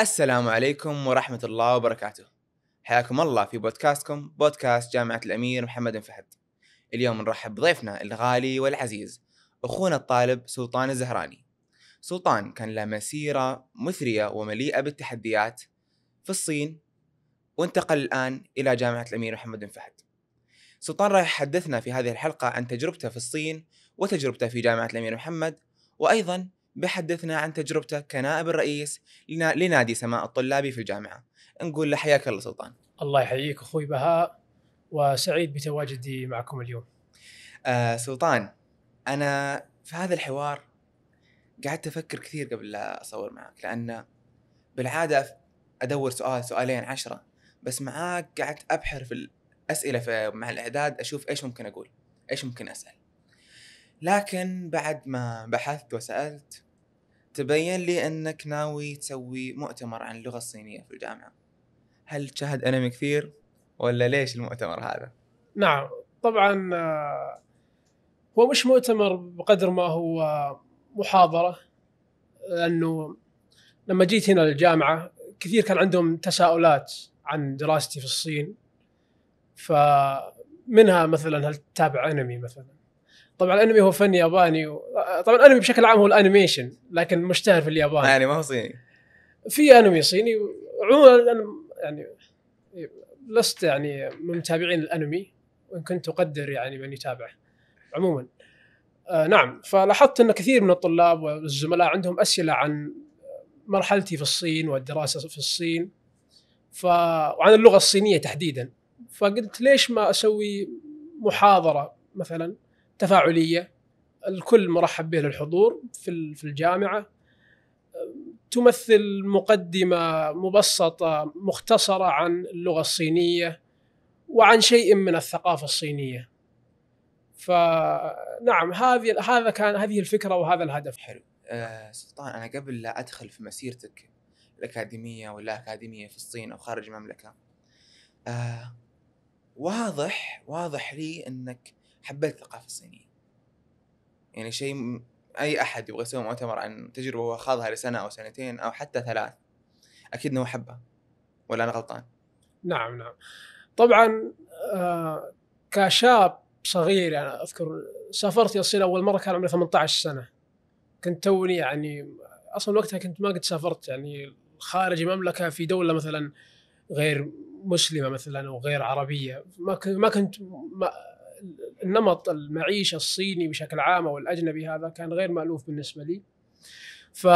السلام عليكم ورحمة الله وبركاته حياكم الله في بودكاستكم بودكاست جامعة الأمير محمد بن فهد اليوم نرحب بضيفنا الغالي والعزيز أخونا الطالب سلطان الزهراني سلطان كان له مسيرة مثرية ومليئة بالتحديات في الصين وانتقل الآن إلى جامعة الأمير محمد بن فهد سلطان راح يحدثنا في هذه الحلقة عن تجربته في الصين وتجربته في جامعة الأمير محمد وأيضا بحدثنا عن تجربته كنائب الرئيس لنادي سماء الطلابي في الجامعة نقول له حياك الله سلطان الله يحييك أخوي بهاء وسعيد بتواجدي معكم اليوم آه سلطان أنا في هذا الحوار قعدت أفكر كثير قبل لا أصور معك لأن بالعادة أدور سؤال سؤالين عشرة بس معاك قعدت أبحر في الأسئلة في مع الإعداد أشوف إيش ممكن أقول إيش ممكن أسأل لكن بعد ما بحثت وسألت تبين لي انك ناوي تسوي مؤتمر عن اللغه الصينيه في الجامعه هل تشاهد انمي كثير ولا ليش المؤتمر هذا نعم طبعا آه، هو مش مؤتمر بقدر ما هو محاضره لانه لما جيت هنا للجامعه كثير كان عندهم تساؤلات عن دراستي في الصين فمنها مثلا هل تتابع انمي مثلا طبعا الانمي هو فن ياباني و... طبعا الانمي بشكل عام هو الانيميشن لكن مشتهر في اليابان يعني ما هو صيني في انمي صيني عموما انا يعني لست يعني من متابعين الانمي وان كنت اقدر يعني من يتابعه عموما آه نعم فلاحظت ان كثير من الطلاب والزملاء عندهم اسئله عن مرحلتي في الصين والدراسه في الصين ف... وعن اللغه الصينيه تحديدا فقلت ليش ما اسوي محاضره مثلا تفاعليه الكل مرحب به للحضور في في الجامعه تمثل مقدمه مبسطه مختصره عن اللغه الصينيه وعن شيء من الثقافه الصينيه فنعم هذه هذا كان هذه الفكره وهذا الهدف حلو أه سلطان انا قبل لا ادخل في مسيرتك الاكاديميه ولا اكاديميه في الصين او خارج المملكه أه واضح واضح لي انك حبيت الثقافه الصينيه يعني شيء اي احد يبغى يسوي مؤتمر عن تجربه هو خاضها لسنه او سنتين او حتى ثلاث اكيد انه حبها ولا انا غلطان نعم نعم طبعا آه، كشاب صغير يعني اذكر سافرت يا الصين اول مره كان عمري 18 سنه كنت توني يعني اصلا وقتها كنت ما قد سافرت يعني خارج المملكه في دوله مثلا غير مسلمه مثلا او غير عربيه ما كنت ما النمط المعيشه الصيني بشكل عام او الاجنبي هذا كان غير مالوف بالنسبه لي ف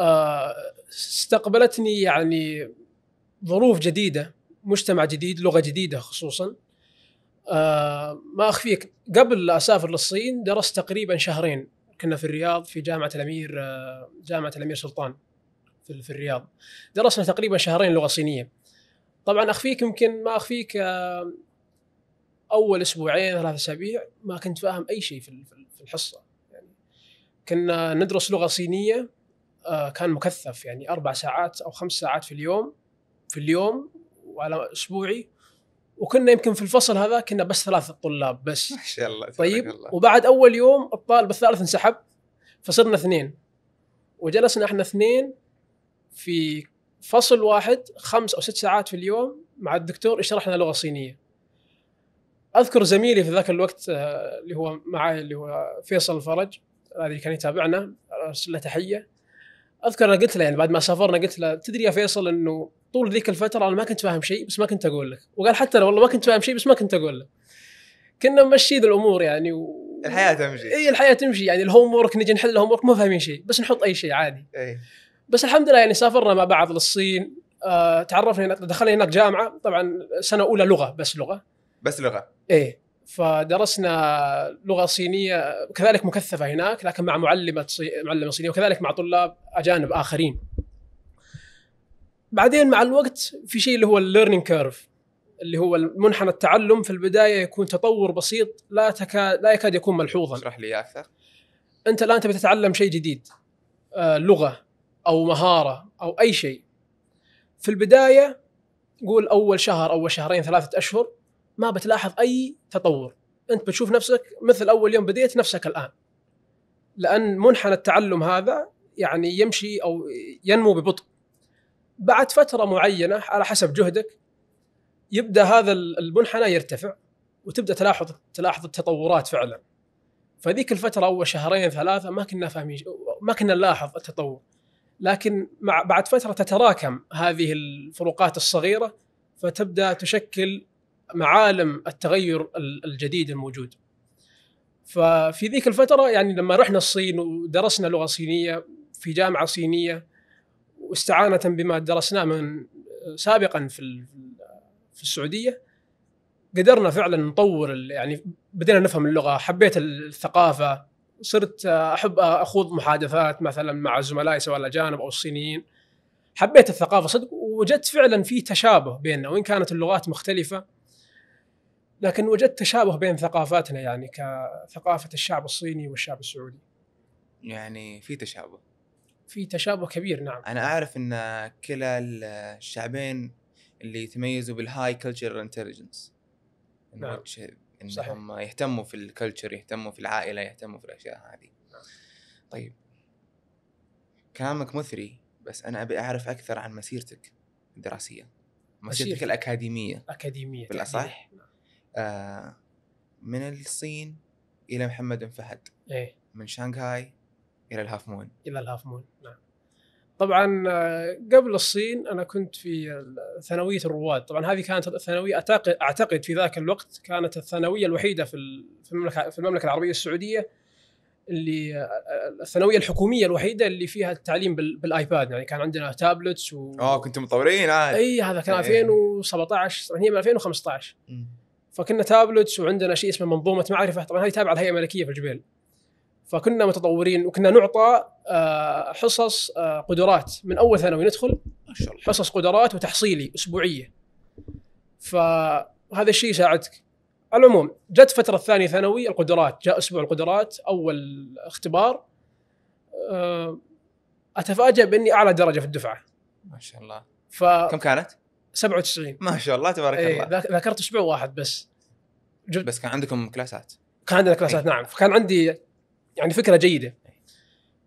آه، استقبلتني يعني ظروف جديده مجتمع جديد لغه جديده خصوصا آه، ما اخفيك قبل لا اسافر للصين درست تقريبا شهرين كنا في الرياض في جامعه الامير آه، جامعه الامير سلطان في, الرياض درسنا تقريبا شهرين لغه صينيه طبعا اخفيك يمكن ما اخفيك اول اسبوعين ثلاث اسابيع ما كنت فاهم اي شيء في الحصه يعني كنا ندرس لغه صينيه آه، كان مكثف يعني اربع ساعات او خمس ساعات في اليوم في اليوم وعلى اسبوعي وكنا يمكن في الفصل هذا كنا بس ثلاثة طلاب بس ما شاء الله طيب الله. وبعد أول يوم الطالب الثالث انسحب فصرنا اثنين وجلسنا احنا اثنين في فصل واحد خمس أو ست ساعات في اليوم مع الدكتور يشرح لنا لغة صينية اذكر زميلي في ذاك الوقت آه، اللي هو معي اللي هو فيصل الفرج الذي كان يتابعنا ارسل له تحيه اذكر انا قلت له يعني بعد ما سافرنا قلت له تدري يا فيصل انه طول ذيك الفتره انا ما كنت فاهم شيء بس ما كنت اقول لك وقال حتى انا والله ما كنت فاهم شيء بس ما كنت اقول لك كنا ممشي الامور يعني و... الحياه تمشي اي الحياه تمشي يعني الهوم ورك نجي نحل الهوم ورك ما فاهمين شيء بس نحط اي شيء عادي أي. بس الحمد لله يعني سافرنا مع بعض للصين آه تعرفنا هناك دخلنا هناك جامعه طبعا سنه اولى لغه بس لغه بس لغه ايه فدرسنا لغه صينيه كذلك مكثفه هناك لكن مع معلمه صي... معلمه صينيه وكذلك مع طلاب اجانب اخرين بعدين مع الوقت في شيء اللي هو الليرنينج كيرف اللي هو منحنى التعلم في البدايه يكون تطور بسيط لا تكاد لا يكاد يكون ملحوظا اشرح لي اكثر انت الان تبي تتعلم شيء جديد آه لغه او مهاره او اي شيء في البدايه قول اول شهر اول شهرين ثلاثه اشهر ما بتلاحظ اي تطور انت بتشوف نفسك مثل اول يوم بديت نفسك الان لان منحنى التعلم هذا يعني يمشي او ينمو ببطء بعد فتره معينه على حسب جهدك يبدا هذا المنحنى يرتفع وتبدا تلاحظ تلاحظ التطورات فعلا فذيك الفتره اول شهرين ثلاثه ما كنا فاهمين ما كنا نلاحظ التطور لكن مع بعد فتره تتراكم هذه الفروقات الصغيره فتبدا تشكل معالم التغير الجديد الموجود ففي ذيك الفترة يعني لما رحنا الصين ودرسنا لغة صينية في جامعة صينية واستعانة بما درسناه من سابقا في في السعودية قدرنا فعلا نطور يعني بدينا نفهم اللغة حبيت الثقافة صرت أحب أخوض محادثات مثلا مع زملائي سواء الأجانب أو الصينيين حبيت الثقافة صدق ووجدت فعلا في تشابه بيننا وإن كانت اللغات مختلفة لكن وجدت تشابه بين ثقافاتنا يعني كثقافه الشعب الصيني والشعب السعودي يعني في تشابه في تشابه كبير نعم انا اعرف ان كلا الشعبين اللي يتميزوا بالهاي كلتشر انتليجنس نعم انهم يهتموا في الكلتشر يهتموا في العائله يهتموا في الاشياء هذه نعم. طيب كلامك مثري بس انا ابي اعرف اكثر عن مسيرتك الدراسيه مسيرتك مسير. الاكاديميه اكاديميه بالاصح نعم. آه، من الصين الى محمد بن فهد ايه من شانغهاي الى الهاف مون الى الهاف مون نعم طبعا آه، قبل الصين انا كنت في ثانويه الرواد طبعا هذه كانت الثانويه اعتقد اعتقد في ذاك الوقت كانت الثانويه الوحيده في المملكه في المملكه العربيه السعوديه اللي آه، الثانويه الحكوميه الوحيده اللي فيها التعليم بالايباد يعني كان عندنا تابلتس و اه كنتم مطورين عاد اي هذا كان 2017 هي من 2015 فكنا تابلتس وعندنا شيء اسمه منظومه معرفه طبعا هذه تابعه الهيئه الملكيه في الجبيل فكنا متطورين وكنا نعطى آه، حصص آه، قدرات من اول ثانوي ندخل حصص قدرات وتحصيلي اسبوعيه فهذا الشيء يساعدك على العموم جت فتره ثانيه ثانوي القدرات جاء اسبوع القدرات اول اختبار آه، اتفاجئ باني اعلى درجه في الدفعه ما شاء الله ف... كم كانت؟ 97 ما شاء الله تبارك ايه الله ذاكرت اسبوع واحد بس جبت بس كان عندكم كلاسات كان عندنا كلاسات ايه. نعم فكان عندي يعني فكره جيده إيه.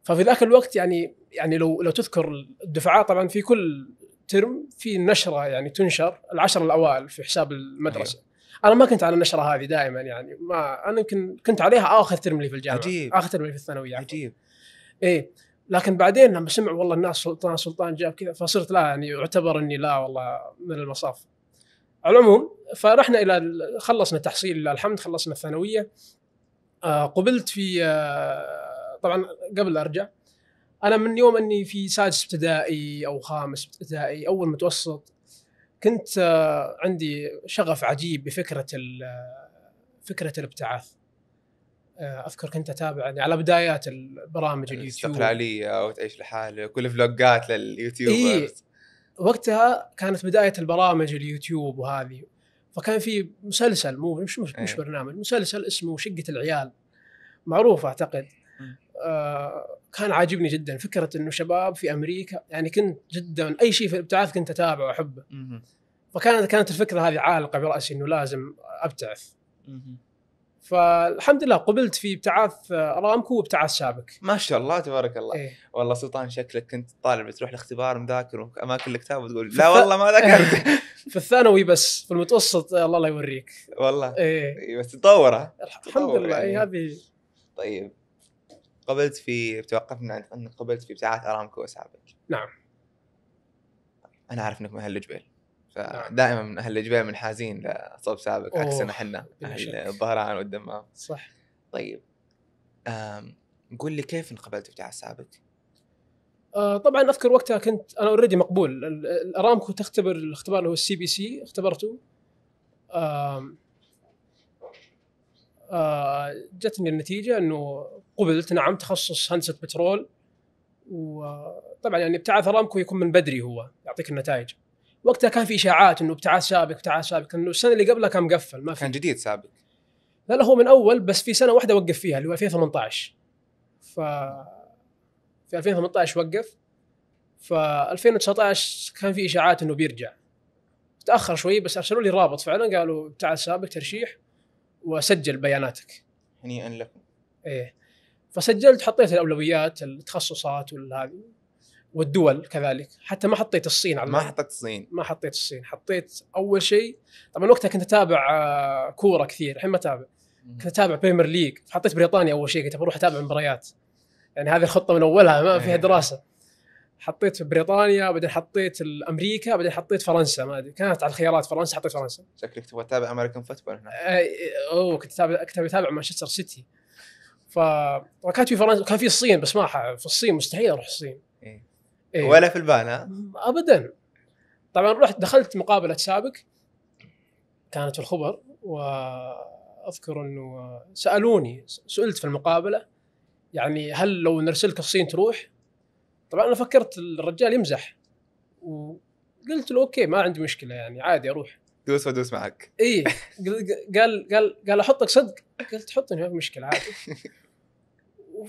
ففي ذاك الوقت يعني يعني لو لو تذكر الدفعات طبعا في كل ترم في نشره يعني تنشر العشر الاوائل في حساب المدرسه ايه. انا ما كنت على النشره هذه دائما يعني ما انا يمكن كنت عليها اخر ترم لي في الجامعه عجيب اخر ترم لي في الثانويه عجيب ايه لكن بعدين لما سمعوا والله الناس سلطان سلطان جاب كذا فصرت لا يعني يعتبر اني لا والله من المصاف على العموم فرحنا الى خلصنا تحصيل لله الحمد خلصنا الثانويه آه، قبلت في آه، طبعا قبل ارجع انا من يوم اني في سادس ابتدائي او خامس ابتدائي اول متوسط كنت آه، عندي شغف عجيب بفكره فكره الابتعاث آه، اذكر كنت اتابع يعني على بدايات البرامج اليوتيوب استقلاليه وتعيش لحالك والفلوجات لليوتيوبرز إيه وقتها كانت بدايه البرامج اليوتيوب وهذه فكان في مسلسل مو مش مش, مش إيه. برنامج مسلسل اسمه شقه العيال معروف اعتقد آه كان عاجبني جدا فكره انه شباب في امريكا يعني كنت جدا اي شيء في الابتعاث كنت اتابعه واحبه فكانت كانت الفكره هذه عالقه براسي انه لازم ابتعث فالحمد لله قبلت في ابتعاث ارامكو آه، وابتعاث شابك ما شاء الله تبارك الله إيه؟ والله سلطان شكلك كنت طالب تروح الاختبار مذاكر اماكن الكتاب وتقول لا والله ما ذكرت. في الثانوي بس في المتوسط آه، الله لا يوريك والله ايه بس آه. تطور الحمد لله يعني. هذه طيب قبلت في توقفنا انك قبلت في ابتعاث ارامكو وسابك نعم انا اعرف انك مهل جبيل نعم. فدائما من اهل الجبال منحازين لصوب سابق عكسنا احنا اهل الظهران والدمام صح طيب قول لي كيف انقبلت بتاع سابق؟ آه طبعا اذكر وقتها كنت انا اوريدي مقبول الارامكو تختبر الاختبار اللي هو السي بي سي اختبرته آه آه جتني النتيجه انه قبلت نعم تخصص هندسه بترول وطبعا يعني ابتعاث ارامكو يكون من بدري هو يعطيك النتائج وقتها كان في اشاعات انه ابتعاث سابق ابتعاث سابق لانه السنه اللي قبلها كان مقفل ما في كان جديد سابق لا لا هو من اول بس في سنه واحده وقف فيها اللي هو 2018 ف في 2018 وقف ف 2019 كان في اشاعات انه بيرجع تاخر شوي بس ارسلوا لي رابط فعلا قالوا تعال سابق ترشيح وسجل بياناتك هنيئا لكم ايه فسجلت حطيت الاولويات التخصصات والهذه والدول كذلك حتى ما حطيت الصين على ما حطيت الصين ما حطيت الصين حطيت اول شيء طبعا وقتها كنت اتابع آه، كوره كثير الحين ما اتابع كنت اتابع بريمير ليج حطيت بريطانيا اول شيء قلت بروح اتابع مباريات يعني هذه الخطه من اولها ما فيها إيه. دراسه حطيت بريطانيا بعدين حطيت امريكا بعدين حطيت فرنسا ما ادري كانت على الخيارات فرنسا حطيت فرنسا شكلك تبغى تتابع امريكان فوتبول اي اوه كنت اتابع كنت اتابع مانشستر سيتي ف في فرنسا كان في الصين بس ما في الصين مستحيل اروح الصين إيه؟ ولا في البال ها؟ ابدا طبعا رحت دخلت مقابله سابق كانت في الخبر واذكر انه سالوني سئلت في المقابله يعني هل لو نرسلك الصين تروح؟ طبعا انا فكرت الرجال يمزح وقلت له اوكي ما عندي مشكله يعني عادي اروح دوس ودوس معك اي قال قال قال احطك صدق قلت حطني ما في مشكله عادي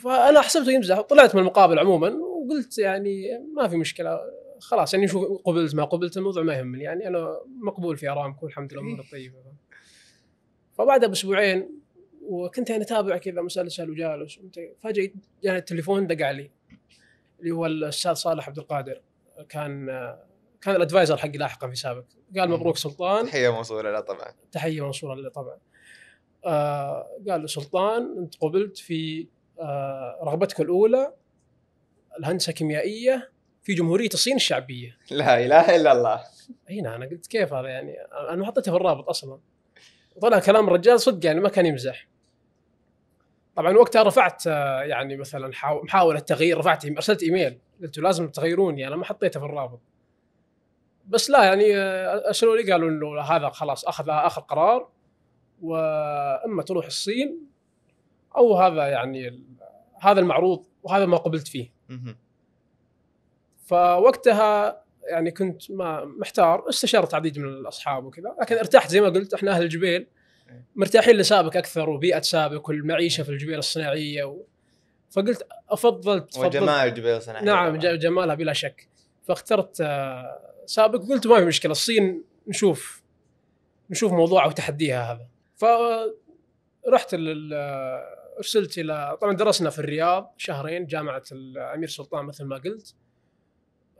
فانا حسبته يمزح وطلعت من المقابله عموما وقلت يعني ما في مشكله خلاص يعني شوف قبلت ما قبلت الموضوع ما يهمني يعني انا مقبول في ارامكو الحمد لله امور طيبه إيه. فبعدها باسبوعين وكنت يعني اتابع كذا مسلسل وجالس فجاه جاني يعني التليفون دق علي اللي هو الاستاذ صالح عبد القادر كان كان الادفايزر حقي لاحقا في سابق قال مبروك سلطان تحيه منصوره له طبعا تحيه منصوره له طبعا آه قال سلطان انت قبلت في آه رغبتك الاولى الهندسه الكيميائيه في جمهوريه الصين الشعبيه لا اله الا الله هنا نعم، انا قلت كيف هذا يعني انا حطيته في الرابط اصلا طلع كلام الرجال صدق يعني ما كان يمزح طبعا وقتها رفعت آه، يعني مثلا محاوله تغيير رفعت ارسلت ايميل قلت لازم تغيروني انا ما حطيته في الرابط بس لا يعني آه، ارسلوا لي قالوا انه هذا خلاص اخذ اخر قرار واما تروح الصين او هذا يعني هذا المعروض وهذا ما قبلت فيه فوقتها يعني كنت ما محتار استشرت عديد من الاصحاب وكذا لكن نعم. ارتحت زي ما قلت احنا اهل الجبيل إيه. مرتاحين لسابك اكثر وبيئه سابك والمعيشه إيه. في الجبيل الصناعيه و... فقلت افضل وجمال الجبيل الصناعيه نعم جمالها بلا شك فاخترت آه، سابك وقلت ما في مشكله الصين نشوف نشوف موضوعها وتحديها هذا فرحت لل ارسلت الى طبعا درسنا في الرياض شهرين جامعه الامير سلطان مثل ما قلت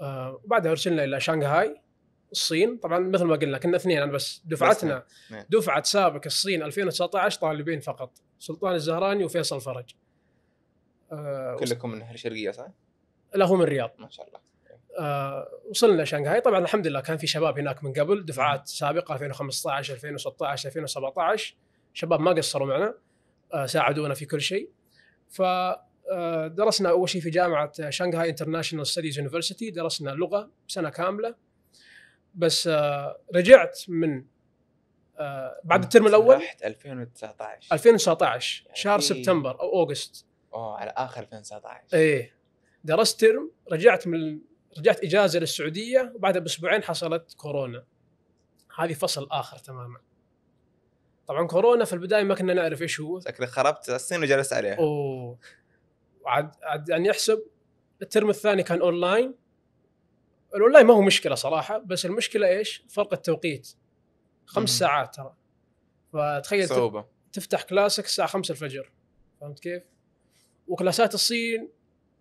آه، وبعدها ارسلنا الى شانغهاي الصين طبعا مثل ما قلنا كنا اثنين انا بس دفعتنا نعم. دفعه سابق الصين 2019 طالبين فقط سلطان الزهراني وفيصل فرج آه، كلكم من الشرقيه صح؟ لا هو من الرياض ما شاء الله آه وصلنا شنغهاي طبعا الحمد لله كان في شباب هناك من قبل دفعات سابقه 2015 2016 2017 شباب ما قصروا معنا ساعدونا في كل شيء فدرسنا آه، اول شيء في جامعه شنغهاي انترناشونال ستديز يونيفرسيتي درسنا لغه سنه كامله بس آه، رجعت من آه، بعد الترم الاول 2019 2019 يعني شهر سبتمبر او اوغست اوه على اخر 2019 ايه درست ترم رجعت من رجعت اجازه للسعوديه وبعدها باسبوعين حصلت كورونا هذه فصل اخر تماما طبعا كورونا في البدايه ما كنا نعرف ايش هو شكلك خربت الصين وجلست عليها اوه عاد عاد يعني احسب الترم الثاني كان اونلاين الاونلاين ما هو مشكله صراحه بس المشكله ايش؟ فرق التوقيت خمس ساعات ترى فتخيل صعوبة تفتح كلاسك الساعه 5 الفجر فهمت كيف؟ وكلاسات الصين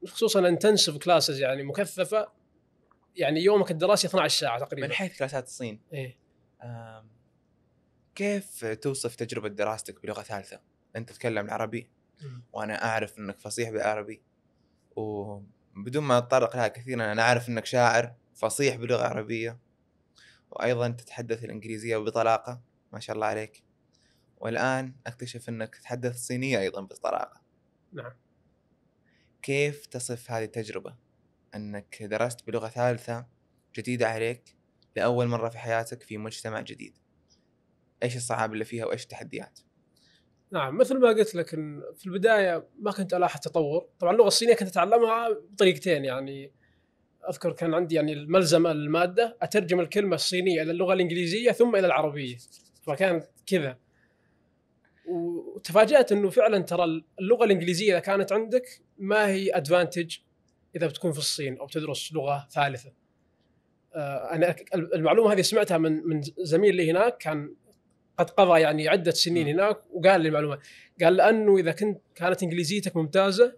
خصوصا انتنسف كلاسز يعني مكثفه يعني يومك الدراسي 12 ساعه تقريبا من حيث كلاسات الصين ايه كيف توصف تجربه دراستك بلغه ثالثه؟ انت تتكلم العربي وانا اعرف انك فصيح بالعربي وبدون ما اتطرق لها كثيرا انا اعرف انك شاعر فصيح بلغه عربيه وايضا تتحدث الانجليزيه بطلاقه ما شاء الله عليك والان اكتشف انك تتحدث الصينيه ايضا بطلاقه نعم كيف تصف هذه التجربه انك درست بلغه ثالثه جديده عليك لاول مره في حياتك في مجتمع جديد ايش الصعاب اللي فيها وايش التحديات؟ نعم مثل ما قلت لك في البدايه ما كنت الاحظ تطور، طبعا اللغه الصينيه كنت اتعلمها بطريقتين يعني اذكر كان عندي يعني الملزمه الماده اترجم الكلمه الصينيه الى اللغه الانجليزيه ثم الى العربيه فكانت كذا وتفاجات انه فعلا ترى اللغه الانجليزيه اذا كانت عندك ما هي ادفانتج اذا بتكون في الصين او تدرس لغه ثالثه آه، انا المعلومه هذه سمعتها من من زميل لي هناك كان قد قضى يعني عده سنين هناك وقال لي معلومه قال لانه اذا كنت كانت انجليزيتك ممتازه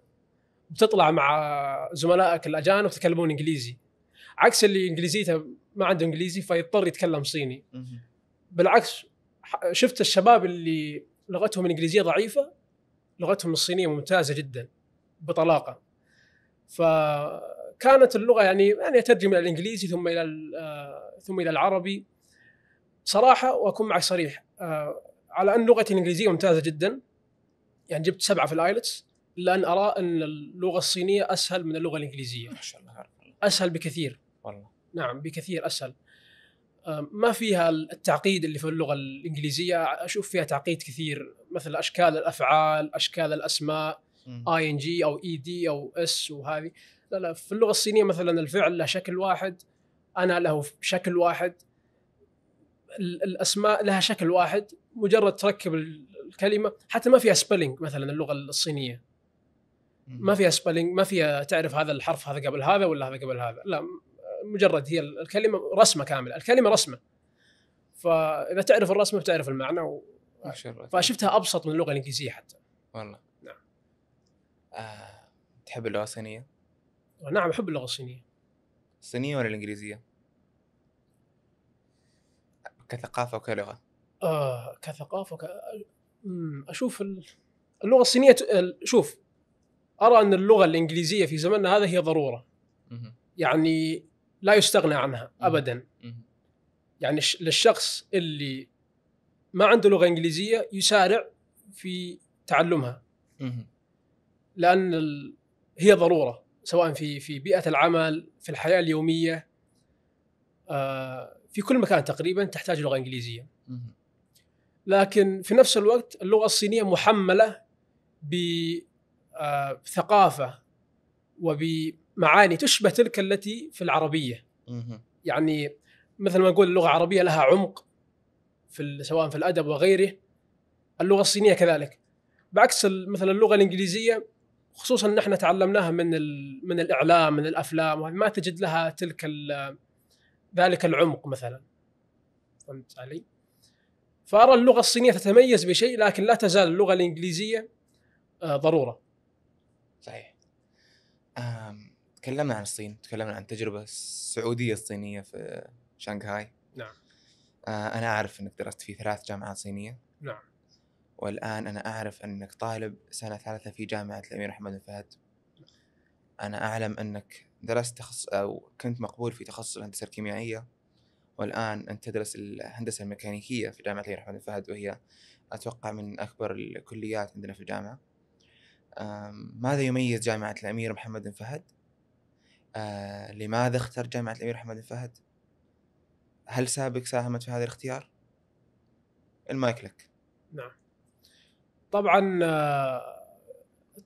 بتطلع مع زملائك الاجانب تكلمون انجليزي عكس اللي انجليزيته ما عنده انجليزي فيضطر يتكلم صيني بالعكس شفت الشباب اللي لغتهم الانجليزيه ضعيفه لغتهم الصينيه ممتازه جدا بطلاقه فكانت اللغه يعني يعني ترجم الى الانجليزي ثم الى آه، ثم الى العربي صراحه واكون معك صريح آه على ان لغتي الانجليزيه ممتازه جدا يعني جبت سبعه في الايلتس لان ارى ان اللغه الصينيه اسهل من اللغه الانجليزيه ما شاء الله اسهل بكثير والله نعم بكثير اسهل آه، ما فيها التعقيد اللي في اللغه الانجليزيه اشوف فيها تعقيد كثير مثل اشكال الافعال اشكال الاسماء اي ان جي او اي دي او اس وهذه لا لا في اللغه الصينيه مثلا الفعل له شكل واحد انا له شكل واحد الاسماء لها شكل واحد مجرد تركب الكلمه حتى ما فيها سبيلنج مثلا اللغه الصينيه ما فيها سبيلنج ما فيها تعرف هذا الحرف هذا قبل هذا ولا هذا قبل هذا لا مجرد هي الكلمه رسمه كامله الكلمه رسمه فاذا تعرف الرسمه بتعرف المعنى و... فشفتها ابسط من اللغه الانجليزيه حتى والله نعم آه، تحب اللغه الصينيه؟ نعم احب اللغه الصينيه الصينيه ولا الانجليزيه؟ كثقافه وكلغه؟ آه كثقافه ك... اشوف اللغه الصينيه شوف ارى ان اللغه الانجليزيه في زمننا هذا هي ضروره يعني لا يستغنى عنها ابدا يعني للشخص اللي ما عنده لغه انجليزيه يسارع في تعلمها لان هي ضروره سواء في في بيئه العمل في الحياه اليوميه آه، في كل مكان تقريبا تحتاج لغه انجليزيه لكن في نفس الوقت اللغه الصينيه محمله بثقافه آه، وبمعاني تشبه تلك التي في العربيه يعني مثل ما نقول اللغه العربيه لها عمق في سواء في الادب وغيره اللغه الصينيه كذلك بعكس مثلا اللغه الانجليزيه خصوصا نحن تعلمناها من من الاعلام من الافلام ما تجد لها تلك ذلك العمق مثلا فهمت علي؟ فأرى اللغة الصينية تتميز بشيء لكن لا تزال اللغة الإنجليزية آه، ضرورة صحيح تكلمنا عن الصين تكلمنا عن التجربة السعودية الصينية في شنغهاي نعم آه، أنا أعرف أنك درست في ثلاث جامعات صينية نعم والآن أنا أعرف أنك طالب سنة ثالثة في جامعة الأمير أحمد بن فهد أنا أعلم أنك درست تخصص أو كنت مقبول في تخصص الهندسة الكيميائية والآن أنت تدرس الهندسة الميكانيكية في جامعة الامير أحمد بن فهد وهي أتوقع من أكبر الكليات عندنا في الجامعة ماذا يميز جامعة الأمير محمد بن فهد؟ آه، لماذا اختر جامعة الأمير محمد بن فهد؟ هل سابق ساهمت في هذا الاختيار؟ المايك لك نعم طبعا آه،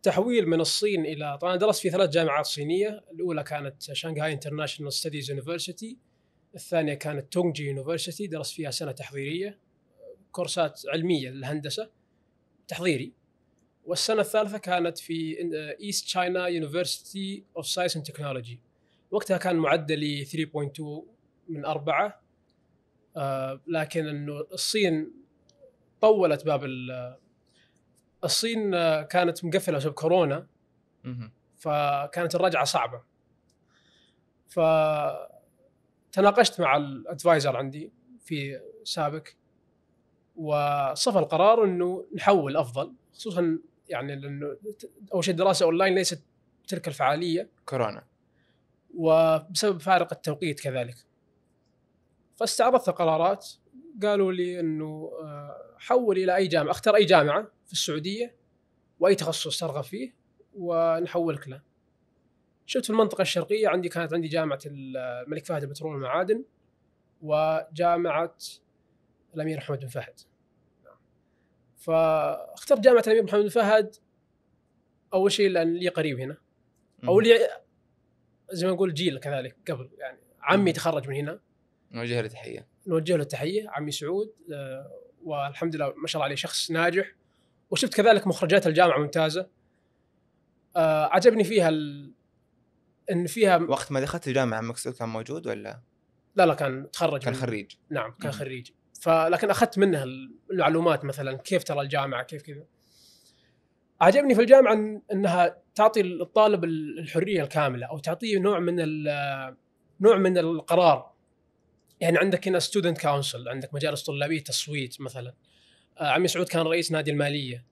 تحويل من الصين الى طبعا درست في ثلاث جامعات صينيه الاولى كانت شانغهاي انترناشونال ستديز يونيفرسيتي الثانيه كانت تونجي يونيفرسيتي درست فيها سنه تحضيريه كورسات علميه للهندسه تحضيري والسنه الثالثه كانت في ايست تشاينا يونيفرسيتي اوف ساينس اند تكنولوجي وقتها كان معدلي 3.2 من أربعة آه لكن انه الصين طولت باب الصين كانت مقفله بسبب كورونا فكانت الرجعه صعبه فتناقشت مع الادفايزر عندي في سابق وصف القرار انه نحول افضل خصوصا يعني لانه اول شيء الدراسه اونلاين ليست تلك الفعاليه كورونا وبسبب فارق التوقيت كذلك فاستعرضت القرارات قالوا لي انه آه، حول الى اي جامعه اختر اي جامعه في السعوديه واي تخصص ترغب فيه ونحولك له شفت في المنطقة الشرقية عندي كانت عندي جامعة آه، الملك فهد البترول والمعادن وجامعة الأمير محمد بن فهد فاخترت جامعة الأمير محمد بن فهد أول شيء لأن لي قريب هنا أو لي زي ما نقول جيل كذلك قبل يعني عمي تخرج من هنا نوجه له تحية نوجه له تحيه عمي سعود آه، والحمد لله ما شاء الله عليه شخص ناجح وشفت كذلك مخرجات الجامعه ممتازه آه، عجبني فيها ال... ان فيها وقت ما دخلت الجامعه عمك سعود كان موجود ولا؟ لا لا كان تخرج كان خريج نعم كان خريج فلكن اخذت منه المعلومات مثلا كيف ترى الجامعه كيف كذا عجبني في الجامعه انها تعطي الطالب الحريه الكامله او تعطيه نوع من نوع من القرار يعني عندك هنا ستودنت كونسل عندك مجالس طلابيه تصويت مثلا آه، عمي سعود كان رئيس نادي الماليه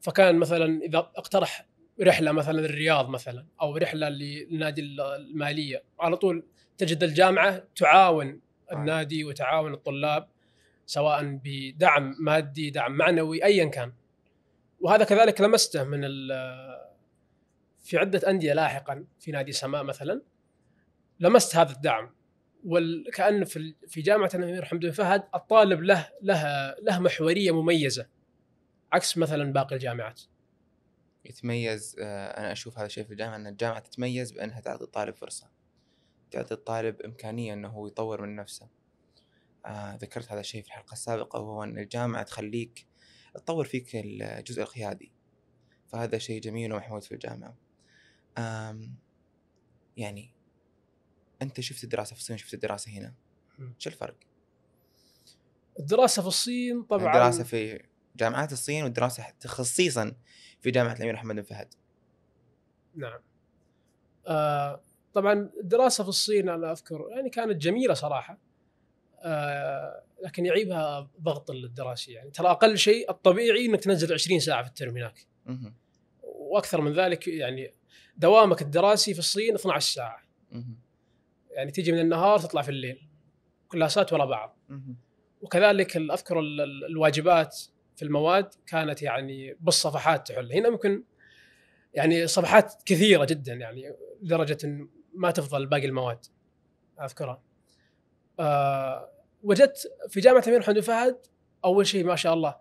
فكان مثلا اذا اقترح رحله مثلا للرياض مثلا او رحله لنادي الماليه على طول تجد الجامعه تعاون آه. النادي وتعاون الطلاب سواء بدعم مادي دعم معنوي ايا كان وهذا كذلك لمسته من في عده انديه لاحقا في نادي سماء مثلا لمست هذا الدعم وكان في في جامعه الامير حمد بن فهد الطالب له له له محوريه مميزه عكس مثلا باقي الجامعات يتميز آه، انا اشوف هذا الشيء في الجامعه ان الجامعه تتميز بانها تعطي الطالب فرصه تعطي الطالب امكانيه انه هو يطور من نفسه آه، ذكرت هذا الشيء في الحلقه السابقه وهو ان الجامعه تخليك تطور فيك الجزء القيادي فهذا شيء جميل ومحمود في الجامعه يعني انت شفت الدراسه في الصين شفت الدراسه هنا شو الفرق؟ الدراسه في الصين طبعا الدراسه في جامعات الصين والدراسه خصيصا في جامعه الامير محمد بن فهد نعم آه طبعا الدراسه في الصين انا اذكر يعني كانت جميله صراحه آه لكن يعيبها ضغط الدراسي يعني ترى اقل شيء الطبيعي انك تنزل 20 ساعه في الترم هناك واكثر من ذلك يعني دوامك الدراسي في الصين 12 ساعه يعني تيجي من النهار تطلع في الليل كلاسات ورا بعض وكذلك اذكر الواجبات في المواد كانت يعني بالصفحات تحل هنا ممكن يعني صفحات كثيره جدا يعني لدرجه ما تفضل باقي المواد اذكرها أه وجدت في جامعه الامير محمد فهد اول شيء ما شاء الله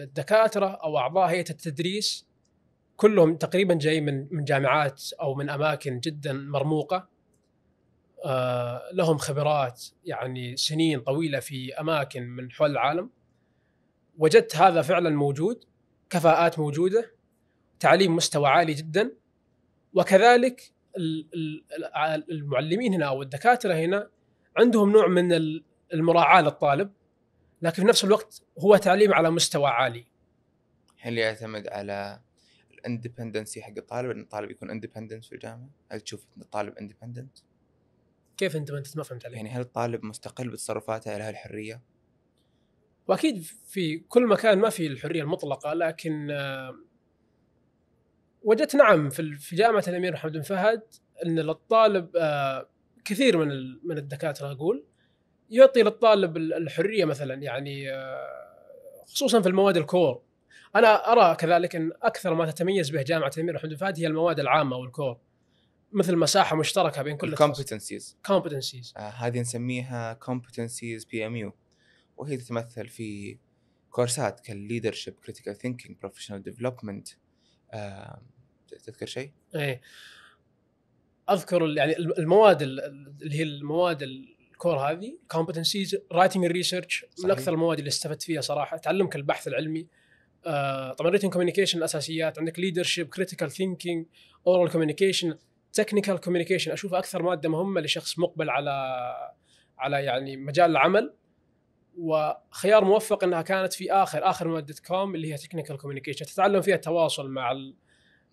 الدكاتره او اعضاء هيئه التدريس كلهم تقريبا جايين من من جامعات او من اماكن جدا مرموقه آه لهم خبرات يعني سنين طويله في اماكن من حول العالم وجدت هذا فعلا موجود كفاءات موجوده تعليم مستوى عالي جدا وكذلك المعلمين هنا او الدكاتره هنا عندهم نوع من المراعاه للطالب لكن في نفس الوقت هو تعليم على مستوى عالي هل يعتمد على الاندبندنسي حق الطالب ان الطالب يكون اندبندنت في الجامعه؟ هل تشوف ان الطالب اندبندنت؟ كيف اندبندنت ما فهمت عليك؟ يعني هل الطالب مستقل بتصرفاته على الحريه؟ واكيد في كل مكان ما في الحريه المطلقه لكن آه، وجدت نعم في جامعه الامير محمد بن فهد ان للطالب آه، كثير من من الدكاتره اقول يعطي للطالب الحريه مثلا يعني آه، خصوصا في المواد الكور انا ارى كذلك ان اكثر ما تتميز به جامعه الامير محمد فهد هي المواد العامه والكور مثل مساحه مشتركه بين كل الكومبتنسيز كومبتنسيز آه هذه نسميها كومبتنسيز بي ام يو وهي تتمثل في كورسات كالليدرشيب كريتيكال ثينكينج بروفيشنال ديفلوبمنت تذكر شيء؟ ايه اذكر يعني المواد اللي هي المواد الكور هذه كومبتنسيز رايتنج ريسيرش من اكثر المواد اللي استفدت فيها صراحه تعلمك البحث العلمي آه طبعا ريتن كوميونيكيشن الاساسيات عندك ليدرشيب كريتيكال ثينكينج اورال كوميونيكيشن تكنيكال كوميونيكيشن اشوف اكثر ماده مهمه لشخص مقبل على على يعني مجال العمل وخيار موفق انها كانت في اخر اخر ماده كوم اللي هي تكنيكال كوميونيكيشن تتعلم فيها التواصل مع ال...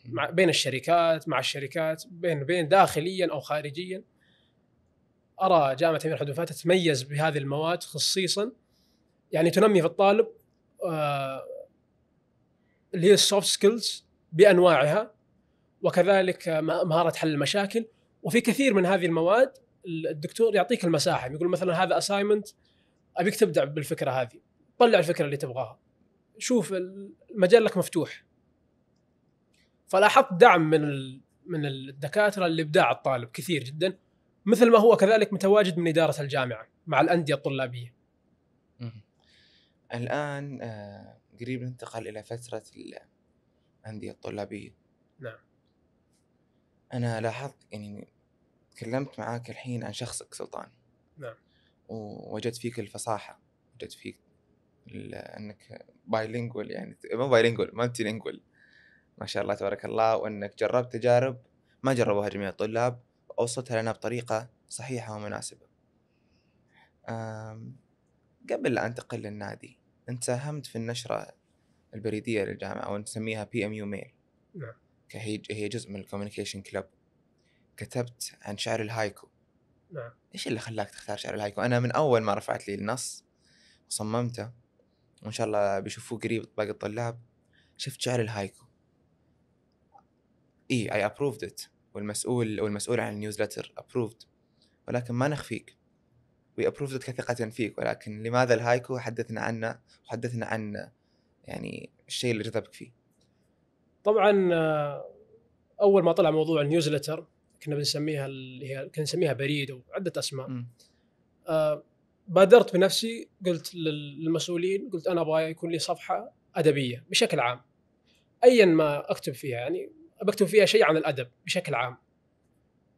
مع بين الشركات مع الشركات بين بين داخليا او خارجيا ارى جامعه امير حدوفات تتميز بهذه المواد خصيصا يعني تنمي في الطالب آه اللي هي السوفت سكيلز بانواعها وكذلك مهاره حل المشاكل وفي كثير من هذه المواد الدكتور يعطيك المساحه يقول مثلا هذا اسايمنت ابيك تبدع بالفكره هذه طلع الفكره اللي تبغاها شوف المجال لك مفتوح فلاحظت دعم من من الدكاتره لابداع الطالب كثير جدا مثل ما هو كذلك متواجد من اداره الجامعه مع الانديه الطلابيه. الان آه قريب ننتقل إلى فترة الأندية الطلابية نعم أنا لاحظت يعني تكلمت معاك الحين عن شخصك سلطان نعم ووجدت فيك الفصاحة وجدت فيك انك بايلينجول يعني مو بايلينجول مالتي لينجول ما شاء الله تبارك الله وانك جربت تجارب ما جربوها جميع الطلاب اوصلتها لنا بطريقه صحيحه ومناسبه آمم، قبل لا انتقل للنادي انت ساهمت في النشره البريديه للجامعه او نسميها بي ام يو ميل نعم هي هي جزء من الكوميونيكيشن كلاب كتبت عن شعر الهايكو نعم ايش اللي خلاك تختار شعر الهايكو؟ انا من اول ما رفعت لي النص وصممته وان شاء الله بيشوفوه قريب باقي الطلاب شفت شعر الهايكو اي اي ابروفد ات والمسؤول والمسؤول عن النيوزلتر ابروفد ولكن ما نخفيك وي ابروف كثقة فيك ولكن لماذا الهايكو حدثنا عنه وحدثنا عن يعني الشيء اللي جذبك فيه طبعا آه، اول ما طلع موضوع النيوزلتر كنا بنسميها اللي هي كنا نسميها بريد او عده اسماء م. آه بادرت بنفسي قلت للمسؤولين قلت انا ابغى يكون لي صفحه ادبيه بشكل عام ايا ما اكتب فيها يعني بكتب فيها شيء عن الادب بشكل عام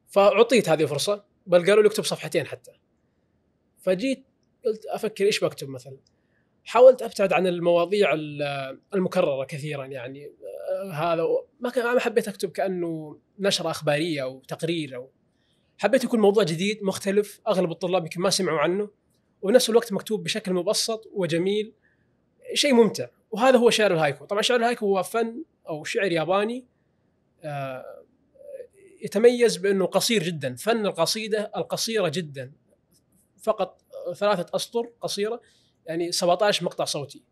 فاعطيت هذه الفرصه بل قالوا لي اكتب صفحتين حتى فجيت قلت افكر ايش بكتب مثلا حاولت ابتعد عن المواضيع المكرره كثيرا يعني آه، هذا ما ما حبيت اكتب كانه نشره اخباريه او تقرير او حبيت يكون موضوع جديد مختلف اغلب الطلاب يمكن ما سمعوا عنه وبنفس الوقت مكتوب بشكل مبسط وجميل شيء ممتع وهذا هو شعر الهايكو طبعا شعر الهايكو هو فن او شعر ياباني آه، يتميز بانه قصير جدا فن القصيده القصيره جدا فقط ثلاثه اسطر قصيره يعني 17 مقطع صوتي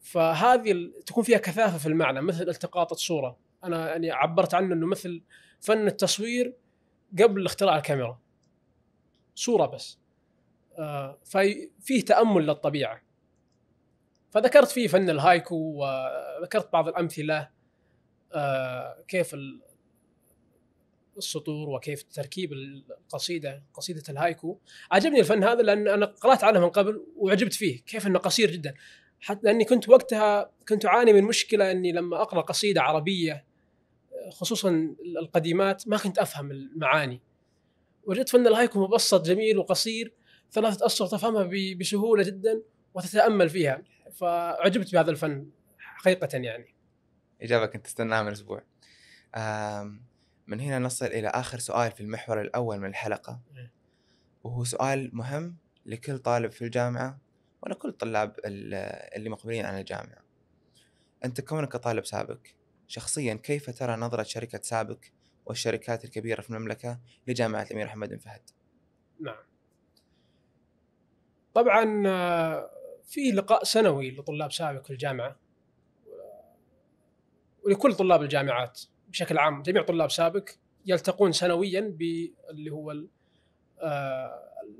فهذه تكون فيها كثافه في المعنى مثل التقاط الصوره انا يعني عبرت عنه انه مثل فن التصوير قبل اختراع الكاميرا صوره بس فيه تامل للطبيعه فذكرت فيه فن الهايكو وذكرت بعض الامثله كيف السطور وكيف تركيب القصيده قصيده الهايكو عجبني الفن هذا لان انا قرات عنه من قبل وعجبت فيه كيف انه قصير جدا حتى لاني كنت وقتها كنت اعاني من مشكله اني لما اقرا قصيده عربيه خصوصا القديمات ما كنت افهم المعاني وجدت فن الهايكو مبسط جميل وقصير ثلاثه اسطر تفهمها بسهوله جدا وتتامل فيها فعجبت بهذا الفن حقيقه يعني اجابه كنت استناها من اسبوع من هنا نصل إلى آخر سؤال في المحور الأول من الحلقة إيه. وهو سؤال مهم لكل طالب في الجامعة ولكل الطلاب اللي مقبلين على الجامعة أنت كونك طالب سابق شخصيا كيف ترى نظرة شركة سابق والشركات الكبيرة في المملكة لجامعة الأمير محمد بن فهد نعم طبعا آه، في لقاء سنوي لطلاب سابق في الجامعة ولكل طلاب الجامعات بشكل عام جميع طلاب سابق يلتقون سنويا باللي هو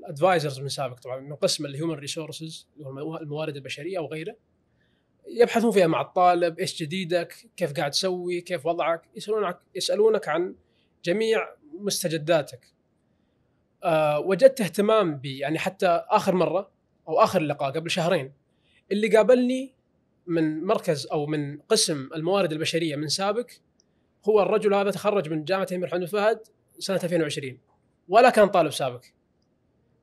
الادفايزرز آه، من سابق طبعا من قسم الهيومن ريسورسز اللي هو الموارد البشريه وغيره يبحثون فيها مع الطالب ايش جديدك كيف قاعد تسوي كيف وضعك يسالونك يسالونك عن جميع مستجداتك أه وجدت اهتمام بي يعني حتى اخر مره او اخر لقاء قبل شهرين اللي قابلني من مركز او من قسم الموارد البشريه من سابك هو الرجل هذا تخرج من جامعه الامير حمد فهد سنه 2020 ولا كان طالب سابق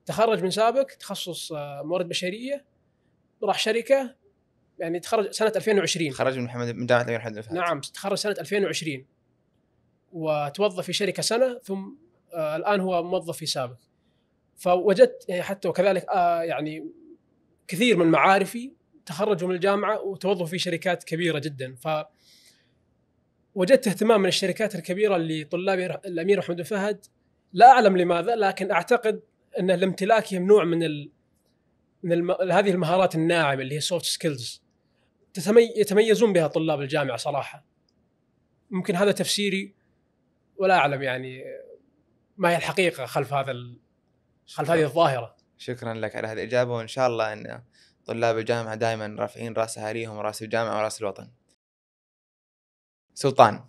تخرج من سابق تخصص آه، موارد بشريه راح شركه يعني تخرج سنه 2020 تخرج من محمد من جامعه الامير حمد فهد نعم تخرج سنه 2020 وتوظف في شركه سنه ثم آه الان هو موظف في سابق فوجدت يعني حتى وكذلك آه يعني كثير من معارفي تخرجوا من الجامعه وتوظفوا في شركات كبيره جدا ف وجدت اهتمام من الشركات الكبيره لطلاب الامير محمد بن فهد لا اعلم لماذا لكن اعتقد ان الامتلاك نوع من ال... من الم... هذه المهارات الناعمه اللي هي سوفت سكيلز تتمي... يتميزون بها طلاب الجامعه صراحه ممكن هذا تفسيري ولا اعلم يعني ما هي الحقيقه خلف هذا ال... خلف هذه الظاهره شكرا لك على هذه الاجابه وان شاء الله ان طلاب الجامعه دائما رافعين راس اهاليهم وراس الجامعه وراس الوطن سلطان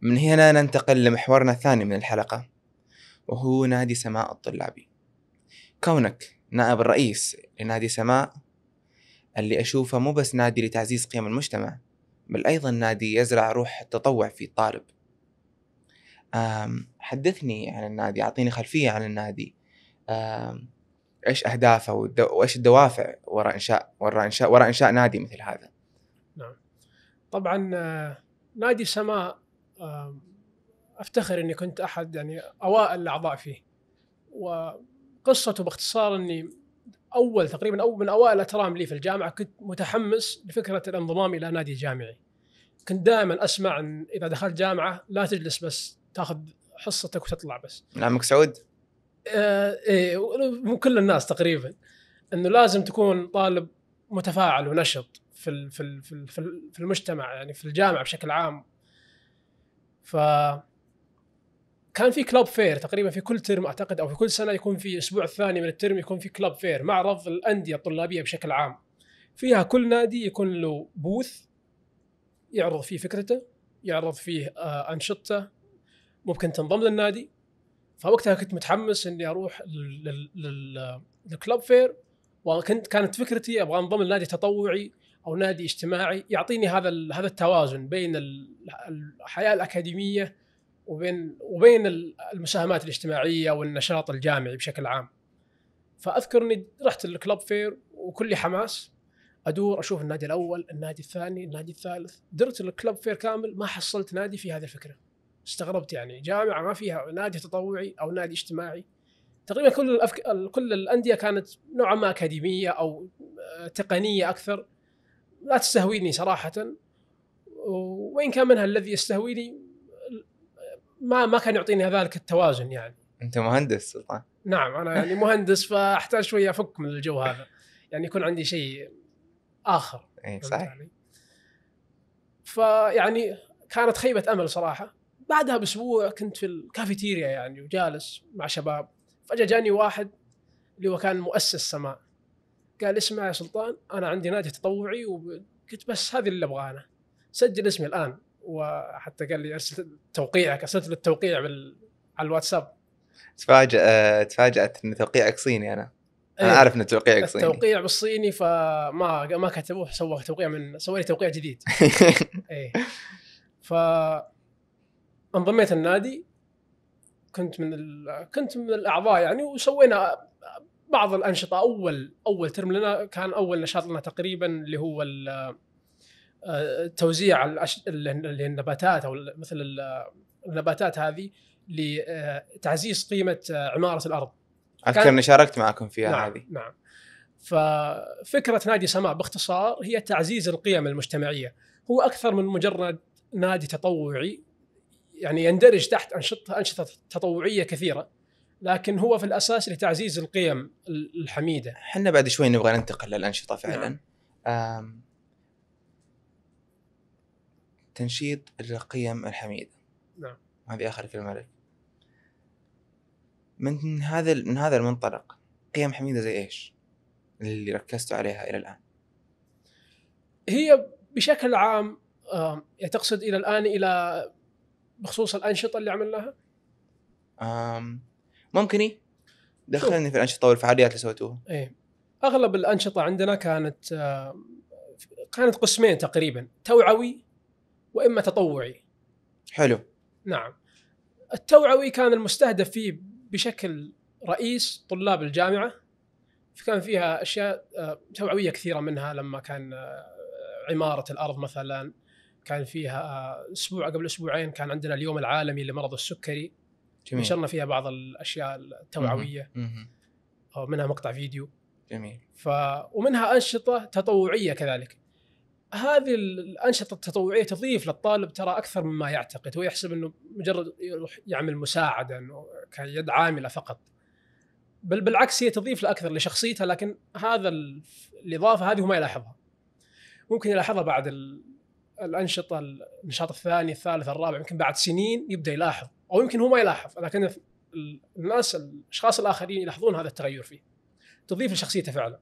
من هنا ننتقل لمحورنا الثاني من الحلقة وهو نادي سماء الطلابي كونك نائب الرئيس لنادي سماء اللي أشوفه مو بس نادي لتعزيز قيم المجتمع بل أيضا نادي يزرع روح التطوع في الطالب حدثني عن النادي أعطيني خلفية عن النادي إيش أهدافه وإيش الدوافع وراء إنشاء وراء إنشاء وراء إنشاء نادي مثل هذا نعم طبعا آه، نادي سماء افتخر اني كنت احد يعني اوائل الاعضاء فيه وقصته باختصار اني اول تقريبا اول من اوائل الاترام لي في الجامعه كنت متحمس لفكره الانضمام الى نادي جامعي كنت دائما اسمع ان اذا دخلت جامعه لا تجلس بس تاخذ حصتك وتطلع بس من عمك سعود؟ آه ايه كل الناس تقريبا انه لازم تكون طالب متفاعل ونشط في في في في في المجتمع يعني في الجامعه بشكل عام ف كان في كلوب فير تقريبا في كل ترم اعتقد او في كل سنه يكون في الاسبوع الثاني من الترم يكون في كلوب فير معرض الانديه الطلابيه بشكل عام فيها كل نادي يكون له بوث يعرض فيه فكرته يعرض فيه آه انشطته ممكن تنضم للنادي فوقتها كنت متحمس اني اروح للكلوب فير وكنت كانت فكرتي ابغى انضم لنادي تطوعي او نادي اجتماعي يعطيني هذا هذا التوازن بين الحياه الاكاديميه وبين وبين المساهمات الاجتماعيه والنشاط الجامعي بشكل عام. فاذكر اني رحت الكلوب فير وكل حماس ادور اشوف النادي الاول، النادي الثاني، النادي الثالث، درت الكلوب فير كامل ما حصلت نادي في هذه الفكره. استغربت يعني جامعه ما فيها نادي تطوعي او نادي اجتماعي. تقريبا كل الأفك... كل الانديه كانت نوعا ما اكاديميه او آه، تقنيه اكثر لا تستهويني صراحه وان كان منها الذي يستهويني ما ما كان يعطيني ذلك التوازن يعني انت مهندس سلطان نعم انا يعني مهندس فاحتاج شويه افك من الجو هذا يعني يكون عندي شيء اخر اي صحيح يعني. فيعني كانت خيبه امل صراحه بعدها باسبوع كنت في الكافيتيريا يعني وجالس مع شباب فجاه جاني واحد اللي هو كان مؤسس سماء قال اسمع يا سلطان انا عندي نادي تطوعي وقلت بس هذه اللي ابغاه انا سجل اسمي الان وحتى قال لي ارسل توقيعك ارسلت له التوقيع بال... على الواتساب تفاجأ تفاجأت ان توقيعك صيني انا انا أيه. اعرف ان توقيعك صيني التوقيع بالصيني فما ما كتبوه سوى توقيع من سوى لي توقيع جديد ايه ف انضميت النادي كنت من ال... كنت من الاعضاء يعني وسوينا بعض الانشطه اول اول ترم لنا كان اول نشاط لنا تقريبا اللي هو آه، توزيع النباتات او مثل النباتات هذه لتعزيز آه، قيمه آه، عماره الارض. اذكر اني شاركت معكم فيها نعم هذه. نعم. ففكره نادي سماء باختصار هي تعزيز القيم المجتمعيه، هو اكثر من مجرد نادي تطوعي يعني يندرج تحت انشطه انشطه تطوعيه كثيره. لكن هو في الاساس لتعزيز القيم الحميده. احنا بعد شوي نبغى ننتقل للانشطه نعم. فعلا. نعم. تنشيط القيم الحميده. نعم. هذه اخر كلمه لك. من هذا من هذا المنطلق قيم حميده زي ايش؟ اللي ركزتوا عليها الى الان. هي بشكل عام يعني تقصد الى الان الى بخصوص الانشطه اللي عملناها؟ آم ممكن دخلني في الانشطه والفعاليات اللي سويتوها ايه اغلب الانشطه عندنا كانت آه، كانت قسمين تقريبا توعوي واما تطوعي حلو نعم التوعوي كان المستهدف فيه بشكل رئيس طلاب الجامعه فكان فيها اشياء آه، توعويه كثيره منها لما كان آه، عماره الارض مثلا كان فيها اسبوع قبل اسبوعين كان عندنا اليوم العالمي لمرض السكري جميل. نشرنا فيها بعض الاشياء التوعويه مم. مم. منها مقطع فيديو جميل ف ومنها انشطه تطوعيه كذلك هذه الانشطه التطوعيه تضيف للطالب ترى اكثر مما يعتقد هو يحسب انه مجرد يروح يعمل مساعده انه كيد عامله فقط بل بالعكس هي تضيف له اكثر لشخصيتها لكن هذا الاضافه هذه هو ما يلاحظها ممكن يلاحظها بعد الانشطه النشاط الثاني الثالث الرابع يمكن بعد سنين يبدا يلاحظ او يمكن هو ما يلاحظ لكن الناس الاشخاص الاخرين يلاحظون هذا التغير فيه تضيف لشخصيته فعلا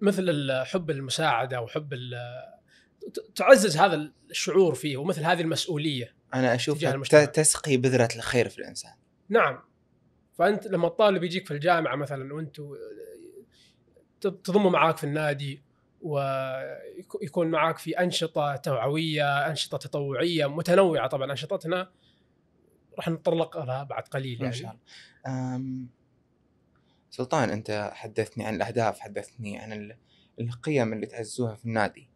مثل حب المساعده وحب تعزز هذا الشعور فيه ومثل هذه المسؤوليه انا اشوف تسقي بذره الخير في الانسان نعم فانت لما الطالب يجيك في الجامعه مثلا وانت تضمه معاك في النادي ويكون معاك في انشطه توعويه، انشطه تطوعيه متنوعه طبعا انشطتنا راح نتطرق لها بعد قليل يعني. ان شاء الله. سلطان انت حدثتني عن الاهداف، حدثتني عن القيم اللي تعزوها في النادي.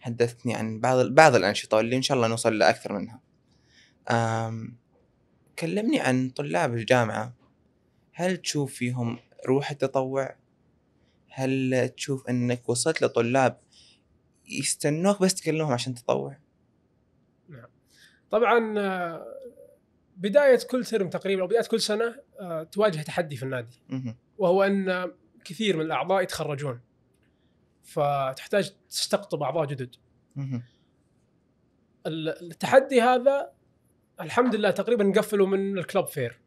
حدثتني عن بعض بعض الانشطه اللي ان شاء الله نوصل لاكثر منها. أم كلمني عن طلاب الجامعه. هل تشوف فيهم روح التطوع؟ هل تشوف انك وصلت لطلاب يستنوك بس تكلمهم عشان تطوع؟ نعم. طبعا آه، بدايه كل ترم تقريبا او بدايه كل سنه آه، تواجه تحدي في النادي وهو ان كثير من الاعضاء يتخرجون فتحتاج تستقطب اعضاء جدد التحدي هذا الحمد لله تقريبا نقفله من الكلب فير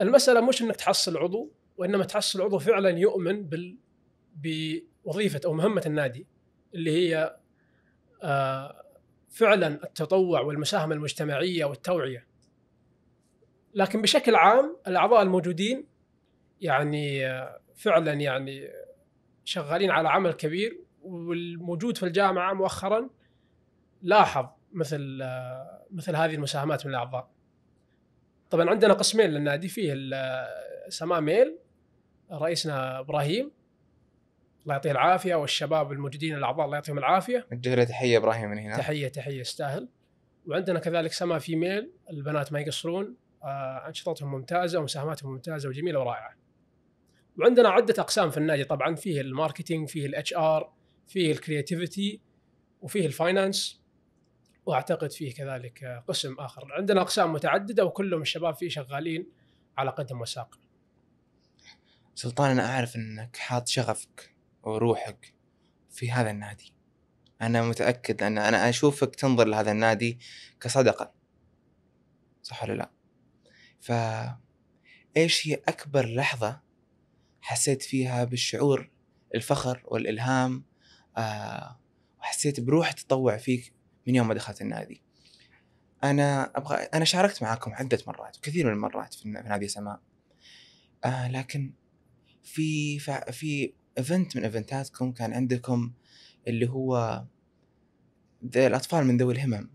المساله مش انك تحصل عضو وانما تحصل عضو فعلا يؤمن بال بوظيفه او مهمه النادي اللي هي آه فعلا التطوع والمساهمه المجتمعيه والتوعيه لكن بشكل عام الاعضاء الموجودين يعني فعلا يعني شغالين على عمل كبير والموجود في الجامعه مؤخرا لاحظ مثل مثل هذه المساهمات من الاعضاء. طبعا عندنا قسمين للنادي فيه سما ميل رئيسنا ابراهيم الله يعطيه العافيه والشباب الموجودين الاعضاء الله يعطيهم العافيه نوجه له تحيه ابراهيم من هنا تحيه تحيه يستاهل وعندنا كذلك سما فيميل البنات ما يقصرون آه، انشطتهم ممتازه ومساهماتهم ممتازه وجميله ورائعه وعندنا عده اقسام في النادي طبعا فيه الماركتينج فيه الاتش ار فيه الكرياتيفيتي وفيه الفاينانس واعتقد فيه كذلك قسم اخر عندنا اقسام متعدده وكلهم الشباب فيه شغالين على قدم وساق سلطان انا اعرف انك حاط شغفك وروحك في هذا النادي انا متاكد لان انا اشوفك تنظر لهذا النادي كصدقه صح ولا لا ف ايش هي اكبر لحظه حسيت فيها بالشعور الفخر والالهام آه وحسيت بروح تطوع فيك من يوم ما دخلت النادي انا ابغى انا شاركت معاكم عده مرات وكثير من المرات في نادي سماء آه لكن في ف... في ايفنت من ايفنتاتكم كان عندكم اللي هو ذي الاطفال من ذوي الهمم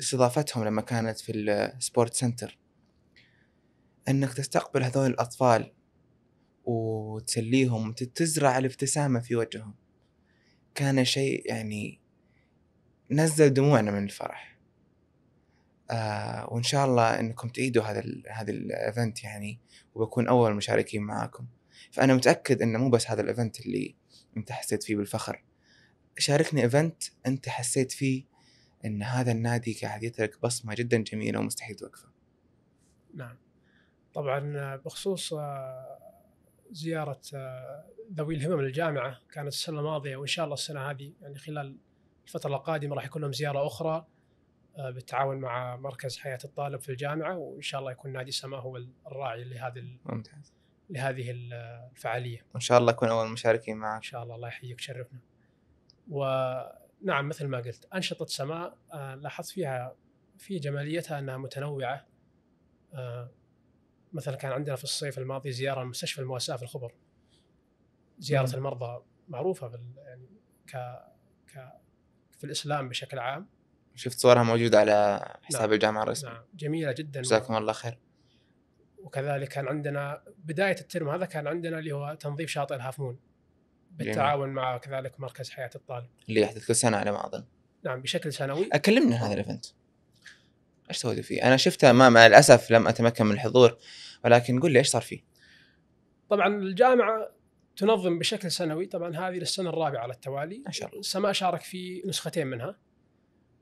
استضافتهم لما كانت في السبورت سنتر انك تستقبل هذول الاطفال وتسليهم وتزرع الابتسامة في وجههم كان شيء يعني نزل دموعنا من الفرح آه وإن شاء الله إنكم تعيدوا هذا ال هذا الإيفنت يعني وبكون أول مشاركين معاكم فانا متاكد انه مو بس هذا الايفنت اللي انت حسيت فيه بالفخر شاركني ايفنت انت حسيت فيه ان هذا النادي قاعد يترك بصمه جدا جميله ومستحيل توقفه. نعم. طبعا بخصوص آه، زياره آه، ذوي الهمم للجامعه كانت السنه الماضيه وان شاء الله السنه هذه يعني خلال الفتره القادمه راح يكون لهم زياره اخرى آه، بالتعاون مع مركز حياه الطالب في الجامعه وان شاء الله يكون نادي سما هو الراعي لهذه ممتاز لهذه الفعاليه. وان شاء الله اكون اول المشاركين معك. ان شاء الله الله يحييك شرفنا. ونعم مثل ما قلت انشطه سماء آه، لاحظت فيها في جماليتها انها متنوعه آه، مثلا كان عندنا في الصيف الماضي زياره لمستشفى المواساه في الخبر. زياره م. نعم. المرضى معروفه في يعني ك ك في الاسلام بشكل عام. شفت صورها موجوده على حساب نعم. الجامعه الرسمي. نعم جميله جدا. جزاكم الله خير. وكذلك كان عندنا بدايه الترم هذا كان عندنا اللي هو تنظيف شاطئ الهافمون بالتعاون جميل. مع كذلك مركز حياه الطالب اللي يحدث كل سنه على ما اظن نعم بشكل سنوي اكلمنا هذا الايفنت ايش سويتوا فيه؟ انا شفته ما مع الاسف لم اتمكن من الحضور ولكن قل لي ايش صار فيه؟ طبعا الجامعه تنظم بشكل سنوي طبعا هذه للسنه الرابعه على التوالي ما شاء الله سما شارك في نسختين منها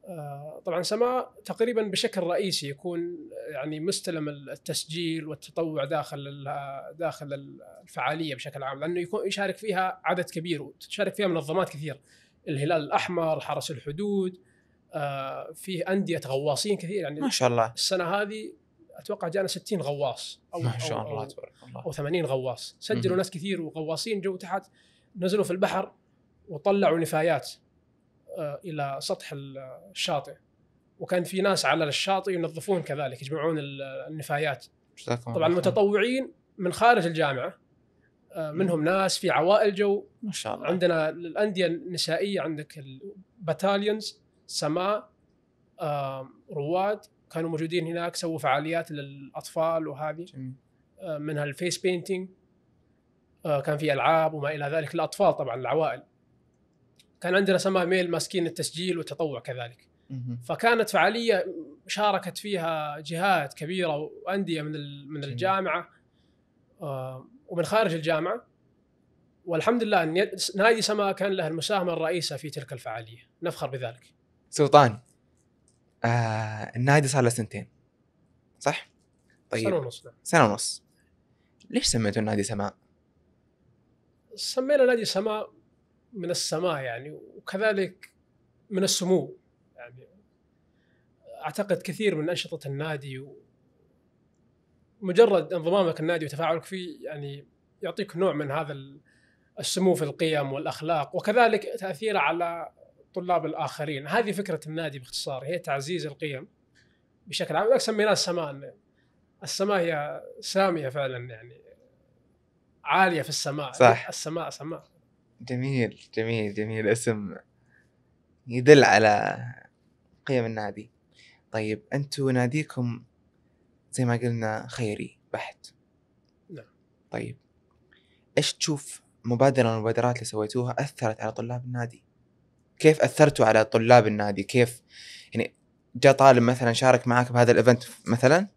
آه، طبعا سماء تقريبا بشكل رئيسي يكون آه، يعني مستلم التسجيل والتطوع داخل داخل الفعاليه بشكل عام لانه يكون يشارك فيها عدد كبير وتشارك فيها منظمات كثير الهلال الاحمر حرس الحدود آه، فيه انديه غواصين كثير يعني ما شاء الله السنه هذه اتوقع جانا 60 غواص او ما شاء الله تبارك الله او 80 غواص سجلوا ناس كثير وغواصين جو تحت نزلوا في البحر وطلعوا نفايات آه، الى سطح الشاطئ وكان في ناس على الشاطئ ينظفون كذلك يجمعون النفايات طبعا المتطوعين من خارج الجامعه آه، منهم ناس في عوائل جو ما شاء الله عندنا الانديه النسائيه عندك الباتاليونز سماء رواد كانوا موجودين هناك سووا فعاليات للاطفال وهذه آه، منها الفيس بينتينج كان في العاب وما الى ذلك للاطفال طبعا العوائل كان عندنا سماه ميل ماسكين التسجيل والتطوع كذلك فكانت فعاليه شاركت فيها جهات كبيره وانديه من من الجامعه آه، ومن خارج الجامعه والحمد لله ان نادي سماء كان له المساهمه الرئيسه في تلك الفعاليه نفخر بذلك سلطان آه النادي صار له سنتين صح طيب سنه ونص نعم. سنه ونص ليش سميته نادي سماء سمينا نادي سماء من السماء يعني وكذلك من السمو يعني اعتقد كثير من انشطه النادي مجرد انضمامك النادي وتفاعلك فيه يعني يعطيك نوع من هذا السمو في القيم والاخلاق وكذلك تاثيره على طلاب الاخرين، هذه فكره النادي باختصار هي تعزيز القيم بشكل عام، سميناها السماء السماء هي ساميه فعلا يعني عاليه في السماء صح السماء سماء جميل جميل جميل اسم يدل على قيم النادي طيب انتم ناديكم زي ما قلنا خيري بحت نعم طيب ايش تشوف مبادرة من المبادرات اللي سويتوها اثرت على طلاب النادي؟ كيف اثرتوا على طلاب النادي؟ كيف يعني جاء طالب مثلا شارك معك بهذا الايفنت مثلا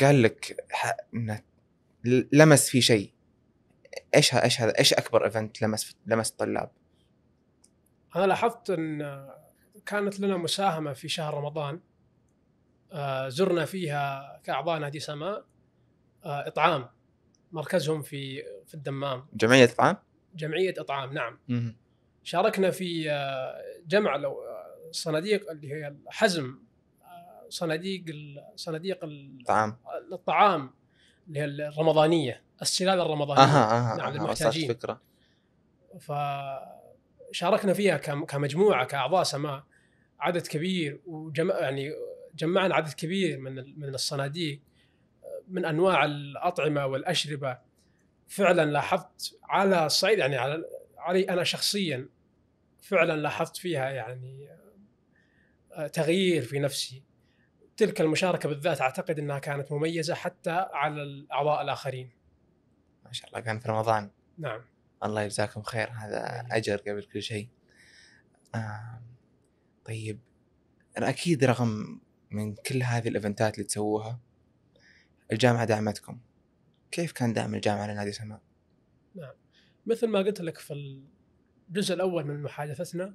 قال لك انه لمس في شيء ايش ايش هذا ايش اكبر ايفنت لمس لمس الطلاب؟ انا لاحظت ان كانت لنا مساهمه في شهر رمضان آه، زرنا فيها كاعضاء نادي سماء آه، اطعام مركزهم في في الدمام جمعيه اطعام؟ جمعيه اطعام نعم شاركنا في آه، جمع لو صناديق اللي هي الحزم صناديق صناديق الطعام الطعام اللي هي الرمضانيه السلال الرمضانيه أها أها نعم فكره فشاركنا فيها كمجموعه كاعضاء سماء عدد كبير وجمع يعني جمعنا عدد كبير من من الصناديق من انواع الاطعمه والاشربه فعلا لاحظت على الصعيد يعني على علي انا شخصيا فعلا لاحظت فيها يعني آه، تغيير في نفسي تلك المشاركه بالذات اعتقد انها كانت مميزه حتى على الاعضاء الاخرين ما شاء الله كان في رمضان نعم الله يجزاكم خير هذا اجر قبل كل شيء آه طيب أنا اكيد رغم من كل هذه الايفنتات اللي تسووها الجامعه دعمتكم كيف كان دعم الجامعه لنادي سماء؟ نعم مثل ما قلت لك في الجزء الاول من محادثتنا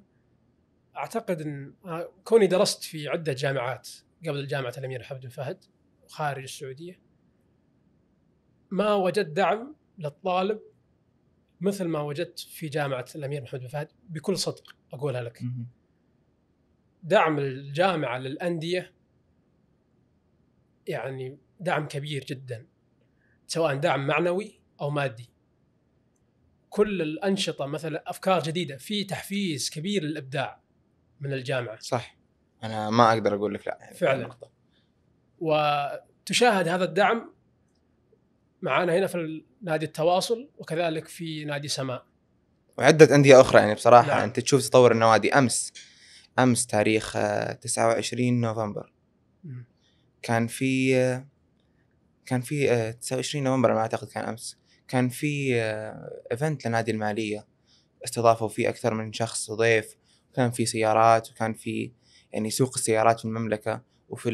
اعتقد ان آه، كوني درست في عده جامعات قبل جامعه الامير حمد بن فهد وخارج السعوديه ما وجدت دعم للطالب مثل ما وجدت في جامعه الامير محمد بن فهد بكل صدق اقولها لك. دعم الجامعه للانديه يعني دعم كبير جدا سواء دعم معنوي او مادي. كل الانشطه مثلا افكار جديده في تحفيز كبير للابداع من الجامعه. صح انا ما اقدر اقول لك لا فعلا. يعني وتشاهد هذا الدعم معانا هنا في نادي التواصل وكذلك في نادي سماء وعدة أندية أخرى يعني بصراحة نعم. أنت تشوف تطور النوادي أمس أمس تاريخ 29 آه، نوفمبر كان في آه، كان في 29 آه، نوفمبر ما أعتقد كان أمس كان في ايفنت لنادي المالية استضافوا فيه أكثر من شخص وضيف وكان في سيارات وكان في يعني سوق السيارات في المملكة وفي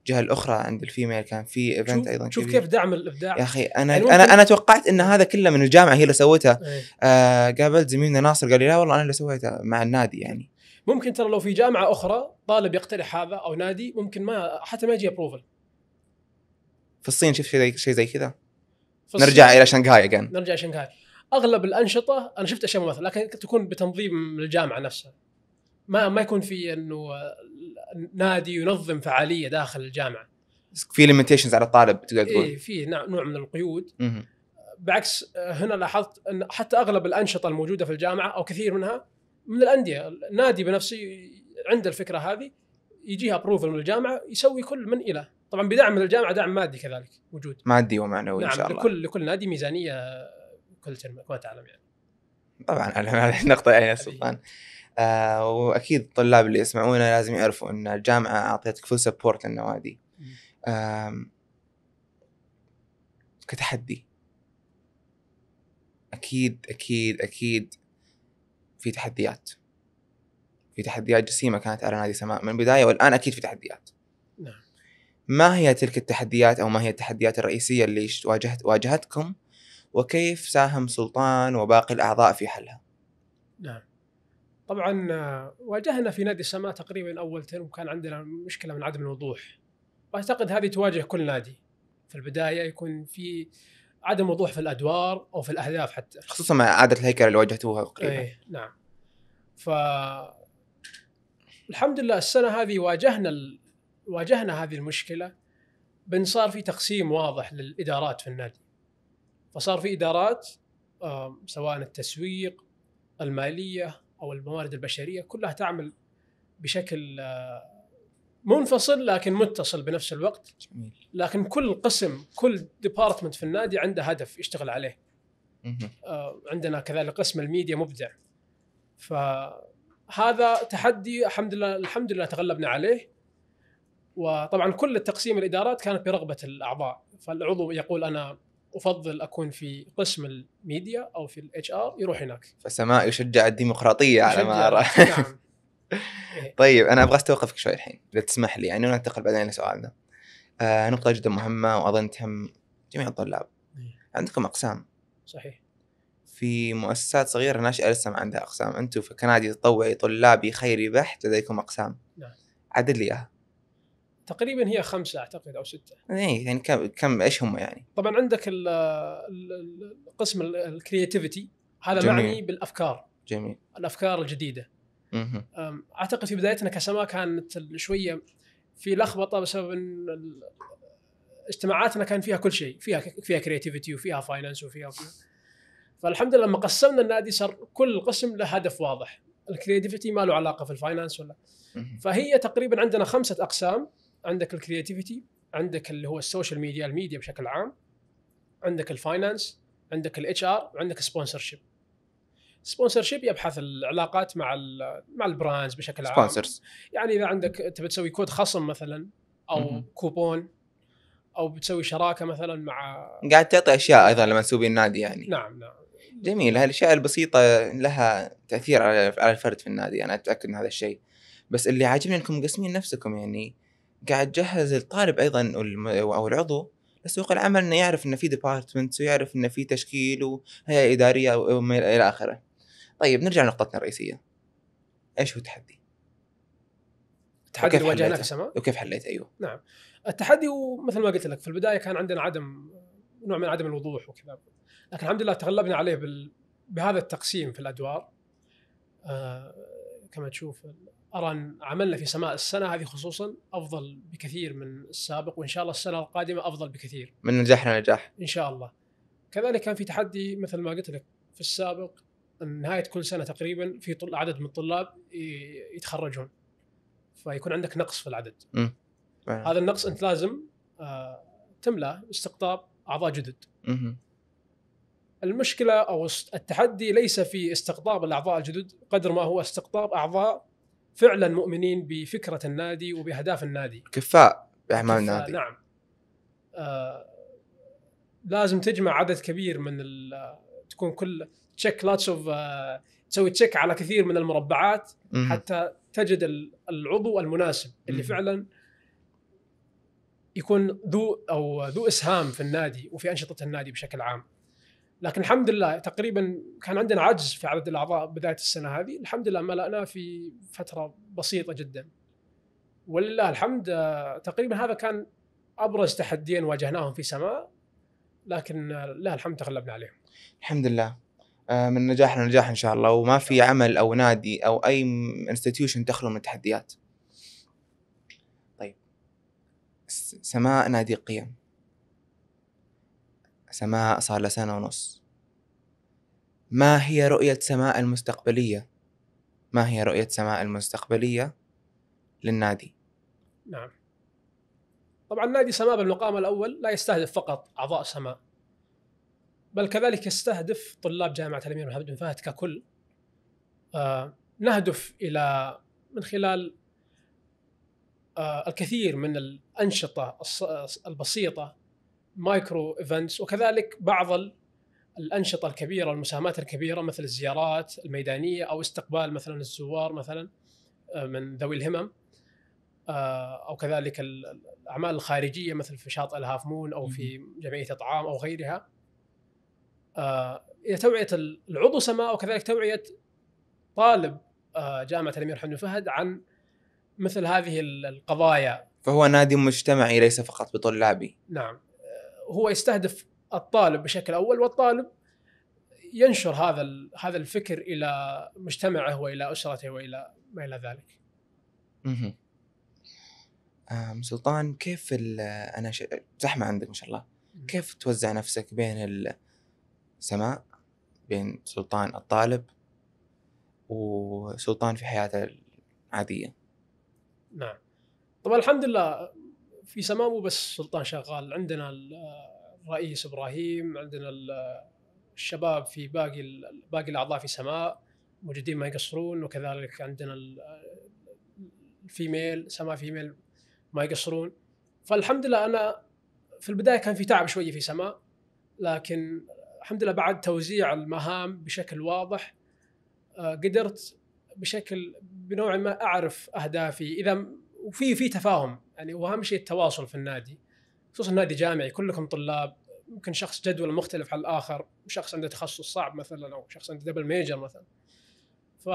الجهه الاخرى عند الفيميل كان في ايفنت ايضا شوف كيف دعم الابداع يا اخي انا يعني انا انا توقعت ان هذا كله من الجامعه هي اللي سوتها إيه. آه قابلت زميلنا ناصر قال لي لا والله انا اللي سويتها مع النادي يعني ممكن ترى لو في جامعه اخرى طالب يقترح هذا او نادي ممكن ما حتى ما يجي ابروفل في الصين شفت شيء زي كذا نرجع الى شنغهاي اجين نرجع شنغهاي اغلب الانشطه انا شفت اشياء مثلا لكن تكون بتنظيم من الجامعه نفسها ما ما يكون في انه النادي ينظم فعاليه داخل الجامعه في ليميتيشنز على الطالب تقدر تقول إيه في نوع من القيود مه. بعكس هنا لاحظت ان حتى اغلب الانشطه الموجوده في الجامعه او كثير منها من الانديه النادي بنفسه عنده الفكره هذه يجيها ابروفل من الجامعه يسوي كل من الى طبعا بدعم من الجامعه دعم مادي كذلك موجود مادي ومعنوي نعم ان شاء نعم، الله لكل لكل نادي ميزانيه كل ترم كما تعلم يعني طبعا هذه النقطه يا سلطان آه، واكيد الطلاب اللي يسمعونا لازم يعرفوا ان الجامعه اعطتك فول سبورت للنوادي كتحدي اكيد اكيد اكيد في تحديات في تحديات جسيمه كانت على نادي سماء من البدايه والان اكيد في تحديات نعم ما هي تلك التحديات او ما هي التحديات الرئيسيه اللي واجهت واجهتكم وكيف ساهم سلطان وباقي الاعضاء في حلها نعم طبعا آه، واجهنا في نادي السماء تقريبا اول ترم كان عندنا مشكله من عدم الوضوح واعتقد هذه تواجه كل نادي في البدايه يكون في عدم وضوح في الادوار او في الاهداف حتى خصوصا مع اعاده الهيكل اللي واجهتوها تقريبا ايه نعم ف الحمد لله السنه هذه واجهنا ال... واجهنا هذه المشكله بان صار في تقسيم واضح للادارات في النادي فصار في ادارات آه، سواء التسويق الماليه او الموارد البشريه كلها تعمل بشكل آه، منفصل لكن متصل بنفس الوقت جميل. لكن كل قسم كل ديبارتمنت في النادي عنده هدف يشتغل عليه آه، عندنا كذلك قسم الميديا مبدع فهذا تحدي الحمد لله الحمد لله تغلبنا عليه وطبعا كل التقسيم الادارات كانت برغبه الاعضاء فالعضو يقول انا افضل اكون في قسم الميديا او في الاتش ار يروح هناك فسماء يشجع الديمقراطيه على ما ارى نعم إيه. طيب انا ابغى استوقفك شوي الحين اذا تسمح لي يعني وننتقل بعدين لسؤالنا آه نقطه جدا مهمه واظن تهم جميع الطلاب إيه. عندكم اقسام صحيح في مؤسسات صغيرة ناشئة لسه ما عندها أقسام أنتم في كنادي تطوعي طلابي خيري بحت لديكم أقسام نعم عدد لي إياها تقريبا هي خمسه اعتقد او سته اي يعني كم كم ايش هم يعني؟ طبعا عندك الـ الـ قسم الكرياتيفيتي هذا جميل. معني بالافكار جميل الافكار الجديده مه. اعتقد في بدايتنا كسماء كانت شويه في لخبطه بسبب ان اجتماعاتنا كان فيها كل شيء فيها فيها كرياتيفيتي وفيها فاينانس وفيها, وفيها. فالحمد لله لما قسمنا النادي صار كل قسم له هدف واضح الكرياتيفيتي ما له علاقه في الفاينانس ولا فهي تقريبا عندنا خمسه اقسام عندك الكرياتيفيتي عندك اللي هو السوشيال ميديا الميديا بشكل عام عندك الفاينانس عندك الاتش ار وعندك شيب سبونسر شيب يبحث العلاقات مع مع البراندز بشكل عام سبونسرز يعني اذا عندك تبي تسوي كود خصم مثلا او م-م. كوبون او بتسوي شراكه مثلا مع قاعد تعطي اشياء ايضا لمنسوبين النادي يعني نعم نعم جميل هالاشياء البسيطه لها تاثير على الفرد في النادي انا اتاكد من هذا الشيء بس اللي عاجبني انكم مقسمين نفسكم يعني آه قاعد تجهز الطالب ايضا او العضو لسوق العمل انه يعرف انه في ديبارتمنت ويعرف انه في تشكيل وهيئه اداريه والى اخره. طيب نرجع لنقطتنا الرئيسيه. ايش هو التحدي؟ التحدي اللي واجهناه في السماء وكيف حليت ايوه نعم التحدي ومثل ما قلت لك في البدايه كان عندنا عدم نوع من عدم الوضوح وكذا لكن الحمد لله تغلبنا عليه بال... بهذا التقسيم في الادوار آه كما تشوف ارى ان عملنا في سماء السنه هذه خصوصا افضل بكثير من السابق وان شاء الله السنه القادمه افضل بكثير. من نجاحنا نجاح. ان شاء الله. كذلك كان في تحدي مثل ما قلت لك في السابق نهايه كل سنه تقريبا في عدد من الطلاب يتخرجون. فيكون عندك نقص في العدد. م. هذا النقص انت لازم آه، تملاه استقطاب اعضاء جدد. م. المشكله او التحدي ليس في استقطاب الاعضاء الجدد قدر ما هو استقطاب اعضاء فعلا مؤمنين بفكره النادي وباهداف النادي كفاء باعمال النادي نعم آه لازم تجمع عدد كبير من تكون كل تشيك لاتس اوف تسوي تشيك على كثير من المربعات مم. حتى تجد العضو المناسب اللي مم. فعلا يكون ذو او ذو اسهام في النادي وفي انشطه النادي بشكل عام. لكن الحمد لله تقريبا كان عندنا عجز في عدد الاعضاء بدايه السنه هذه الحمد لله ملأناه في فتره بسيطه جدا ولله الحمد آه، تقريبا هذا كان ابرز تحديين واجهناهم في سماء لكن آه، لله الحمد تغلبنا عليهم الحمد لله آه، من نجاح لنجاح ان شاء الله وما في عمل او نادي او اي انستتيوشن تخلو من التحديات طيب سماء نادي قيم سماء صار لسنة ونص ما هي رؤية سماء المستقبلية؟ ما هي رؤية سماء المستقبلية للنادي؟ نعم طبعا نادي سماء بالمقام الأول لا يستهدف فقط أعضاء سماء بل كذلك يستهدف طلاب جامعة الأمير محمد بن فهد ككل آه نهدف إلى من خلال آه الكثير من الأنشطة البسيطة مايكرو ايفنتس وكذلك بعض الانشطه الكبيره والمساهمات الكبيره مثل الزيارات الميدانيه او استقبال مثلا الزوار مثلا آه، من ذوي الهمم آه، او كذلك الاعمال الخارجيه مثل في شاطئ الهاف مون او في جمعيه اطعام او غيرها الى آه، توعيه سماء وكذلك توعيه طالب جامعه الامير حمد فهد عن مثل هذه القضايا فهو نادي مجتمعي ليس فقط بطلابي نعم هو يستهدف الطالب بشكل اول والطالب ينشر هذا هذا الفكر الى مجتمعه والى اسرته والى ما الى ذلك. اها. سلطان كيف انا ش... زحمه عندك ما شاء الله. كيف توزع نفسك بين السماء بين سلطان الطالب وسلطان في حياته العاديه؟ نعم. طبعا الحمد لله في سماء مو بس سلطان شغال عندنا الرئيس ابراهيم عندنا الشباب في باقي باقي الاعضاء في سماء موجودين ما يقصرون وكذلك عندنا الفيميل سماء فيميل ما يقصرون فالحمد لله انا في البدايه كان في تعب شويه في سماء لكن الحمد لله بعد توزيع المهام بشكل واضح آه، قدرت بشكل بنوع ما اعرف اهدافي اذا وفي في تفاهم يعني واهم شيء التواصل في النادي خصوصا النادي جامعي كلكم طلاب ممكن شخص جدول مختلف عن الاخر شخص عنده تخصص صعب مثلا او شخص عنده دبل ميجر مثلا ف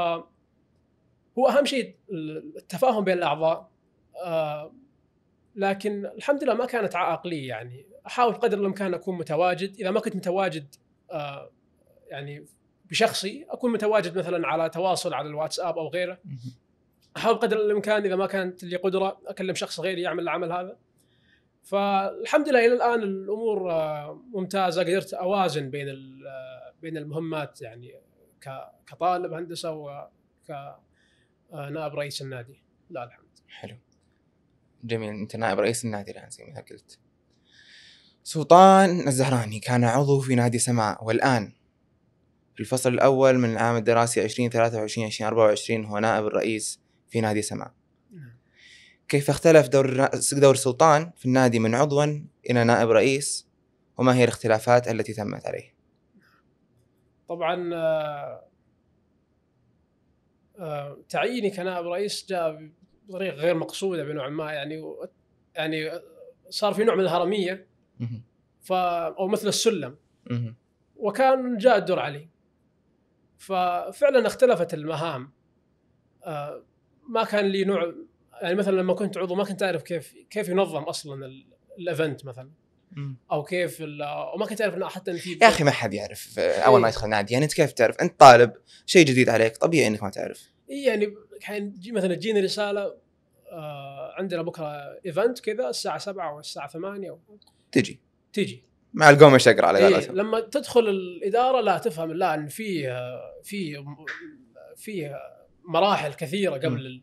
هو اهم شيء التفاهم بين الاعضاء آه لكن الحمد لله ما كانت عائق لي يعني احاول قدر الامكان اكون متواجد اذا ما كنت متواجد آه يعني بشخصي اكون متواجد مثلا على تواصل على الواتساب او غيره احاول قدر الامكان اذا ما كانت لي قدره اكلم شخص غيري يعمل العمل هذا فالحمد لله الى الان الامور آه، ممتازه قدرت اوازن بين آه، بين المهمات يعني كطالب هندسه وكنائب آه، رئيس النادي لا الحمد حلو جميل انت نائب رئيس النادي الان زي ما قلت سلطان الزهراني كان عضو في نادي سماء والان في الفصل الأول من العام الدراسي 2023 2024 هو نائب الرئيس في نادي سماء نعم. كيف اختلف دور دور سلطان في النادي من عضوا الى نائب رئيس وما هي الاختلافات التي تمت عليه طبعا آه، آه، تعييني كنائب رئيس جاء بطريقه غير مقصوده بنوع ما يعني يعني صار في نوع من الهرميه ف او مثل السلم وكان جاء الدور علي ففعلا اختلفت المهام آه، ما كان لي نوع يعني مثلا لما كنت عضو ما كنت اعرف كيف كيف ينظم اصلا الايفنت مثلا او كيف وما كنت اعرف انه حتى في يا اخي ما حد يعرف آه، اول ما إيه. يدخل نادي يعني انت كيف تعرف انت طالب شيء جديد عليك طبيعي انك ما تعرف اي يعني كان مثلا تجيني رساله آه عندنا بكره ايفنت كذا الساعه 7 او الساعه 8 و... تجي تجي مع القمش اقرا على إيه، قولتهم إيه لما تدخل الاداره لا تفهم لا ان في آه، في في مراحل كثيره قبل ال...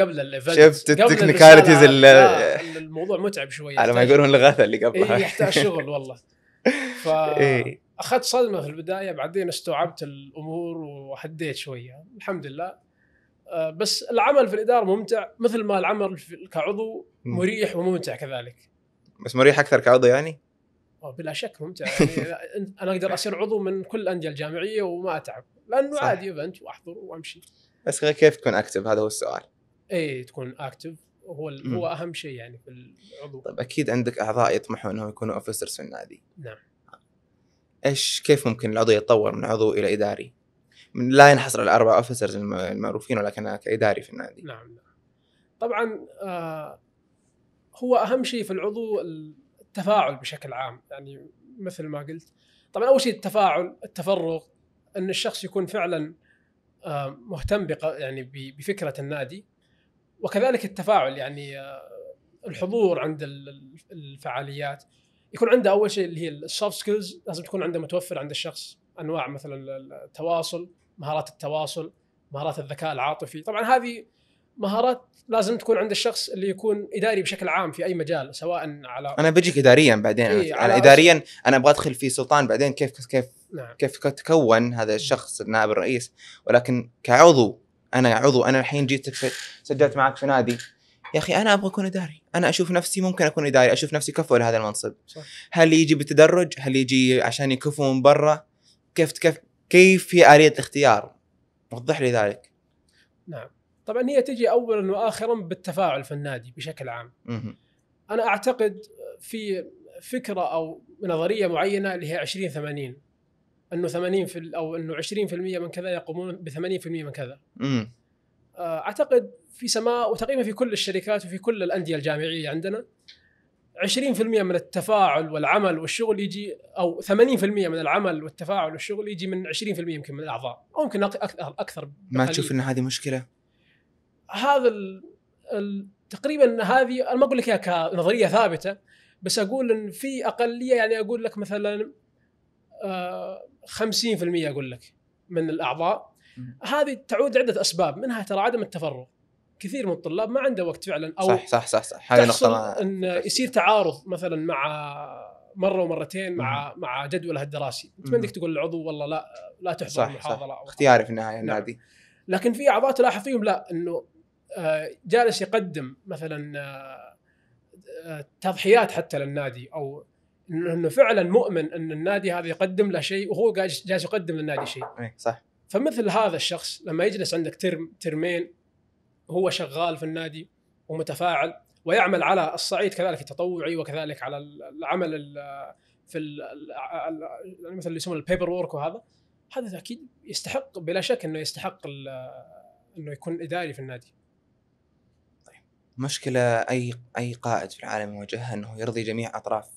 قبل الايفنت شفت التكنيكاليتيز الموضوع متعب شويه على ما يقولون الغثه اللي قبلها إيه يحتاج شغل والله فا إيه. اخذت صدمه في البدايه بعدين استوعبت الامور وهديت شويه الحمد لله آه، بس العمل في الاداره ممتع مثل ما العمل كعضو مريح وممتع كذلك بس مريح اكثر كعضو يعني؟ بلا شك ممتع يعني انا اقدر اصير عضو من كل الانديه الجامعيه وما اتعب لانه عادي ايفنت واحضر وامشي بس غير كيف تكون اكتف هذا هو السؤال اي تكون اكتف هو هو اهم شيء يعني في العضو طيب اكيد عندك اعضاء يطمحون انهم يكونوا اوفيسرز في النادي نعم ايش كيف ممكن العضو يتطور من عضو الى اداري؟ من لا ينحصر على الاربع اوفيسرز المعروفين ولكن كاداري في النادي نعم نعم طبعا آه هو اهم شيء في العضو التفاعل بشكل عام يعني مثل ما قلت طبعا اول شيء التفاعل التفرغ ان الشخص يكون فعلا آه، مهتم يعني بفكره النادي وكذلك التفاعل يعني آه، الحضور عند الفعاليات يكون عنده اول شيء اللي هي السوفت سكيلز لازم تكون عنده متوفر عند الشخص انواع مثلا التواصل مهارات التواصل مهارات الذكاء العاطفي طبعا هذه مهارات لازم تكون عند الشخص اللي يكون اداري بشكل عام في اي مجال سواء على انا بجيك اداريا بعدين إيه على, على اداريا انا ابغى ادخل في سلطان بعدين كيف كيف نعم. كيف تكون هذا الشخص النائب الرئيس ولكن كعضو انا عضو انا الحين جيت سجلت معك في نادي يا اخي انا ابغى اكون اداري انا اشوف نفسي ممكن اكون اداري اشوف نفسي كفو لهذا المنصب صح. هل يجي بالتدرج هل يجي عشان يكفوا من برا كيف كيف كيف هي اليه الاختيار وضح لي ذلك نعم طبعا هي تجي اولا واخرا بالتفاعل في النادي بشكل عام انا اعتقد في فكره او نظريه معينه اللي هي 20 80 انه 80 في او انه 20% من كذا يقومون ب 80% من كذا امم اعتقد في سماء وتقريبا في كل الشركات وفي كل الانديه الجامعيه عندنا 20% من التفاعل والعمل والشغل يجي او 80% من العمل والتفاعل والشغل يجي من 20% يمكن من الاعضاء او يمكن اكثر اكثر ما تشوف ان هذه مشكله؟ هذا ال... الـ تقريبا هذه انا ما اقول لك اياها كنظريه ثابته بس اقول ان في اقليه يعني اقول لك مثلا آه 50% اقول لك من الاعضاء هذه تعود عده اسباب منها ترى عدم التفرغ كثير من الطلاب ما عنده وقت فعلا او صح صح صح, صح. هذه نقطه ان يصير تعارض مثلا مع مره ومرتين مع مع جدوله الدراسي انت ما عندك تقول العضو والله لا لا تحضر المحاضره اختياري في النهايه نعم. النادي لكن في اعضاء تلاحظ فيهم لا انه آه، جالس يقدم مثلا آه، آه، تضحيات حتى للنادي او انه فعلا مؤمن ان النادي هذا يقدم له شيء وهو جالس يقدم للنادي شيء إيه، صح فمثل هذا الشخص لما يجلس عندك ترم ترمين هو شغال في النادي ومتفاعل ويعمل على الصعيد كذلك التطوعي وكذلك على العمل في يعني مثل اللي يسمونه البيبر وورك وهذا هذا اكيد يستحق بلا شك انه يستحق انه يكون اداري في النادي مشكلة أي أي قائد في العالم يواجهها أنه يرضي جميع أطراف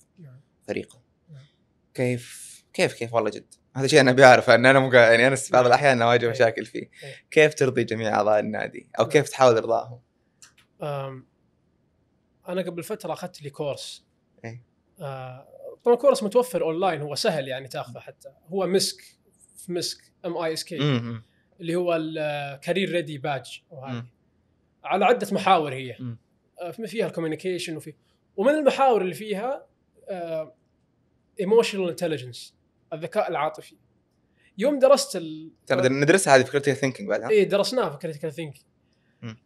فريقه كيف كيف كيف والله جد هذا شيء انا بعرفه ان انا مقا... يعني انا بعض الاحيان اواجه مشاكل فيه كيف ترضي جميع اعضاء النادي او كيف تحاول ارضاهم؟ انا قبل فتره اخذت لي كورس إيه. آه، طبعا كورس متوفر اونلاين هو سهل يعني تاخذه حتى هو مسك في مسك ام اي اس كي اللي هو الكارير ريدي بادج وهذه على عده محاور هي م. آه، فيها الكوميونيكيشن وفي ومن المحاور اللي فيها ايموشنال آه، انتليجنس الذكاء العاطفي يوم درست ال... ترى ندرسها هذه في كريتيكال ثينكينج بعدها اي درسناها في كريتيكال ثينكينج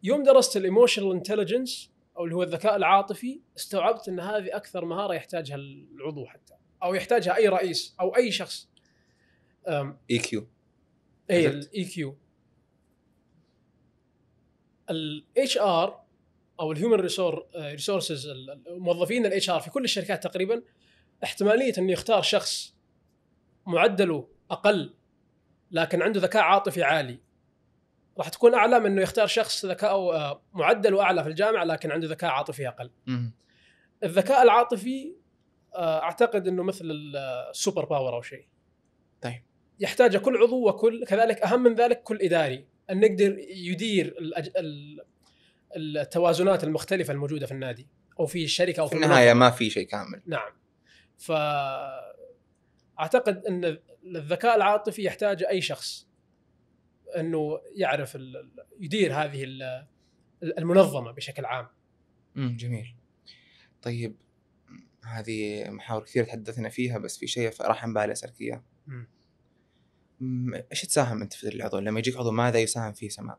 يوم درست الايموشنال انتليجنس او اللي هو الذكاء العاطفي استوعبت ان هذه اكثر مهاره يحتاجها العضو حتى او يحتاجها اي رئيس او اي شخص اي كيو اي الاي كيو الاتش ار او الهيومن ريسورسز الموظفين الاتش ار في كل الشركات تقريبا احتماليه انه يختار شخص معدله اقل لكن عنده ذكاء عاطفي عالي راح تكون اعلى من انه يختار شخص ذكاء آه، معدله اعلى في الجامعه لكن عنده ذكاء عاطفي اقل. الذكاء العاطفي آه، اعتقد انه مثل السوبر باور آه، او شيء. طيب يحتاجه كل عضو وكل كذلك اهم من ذلك كل اداري. ان يقدر يدير التوازنات المختلفه الموجوده في النادي او في الشركه او في, في النهايه ما في شيء كامل نعم ف اعتقد ان الذكاء العاطفي يحتاج اي شخص انه يعرف ال... يدير هذه ال... المنظمه بشكل عام. امم جميل. طيب هذه محاور كثير تحدثنا فيها بس في شيء راح عن بالي اسالك اياه. ايش تساهم انت في العضو لما يجيك عضو ماذا يساهم فيه سماء؟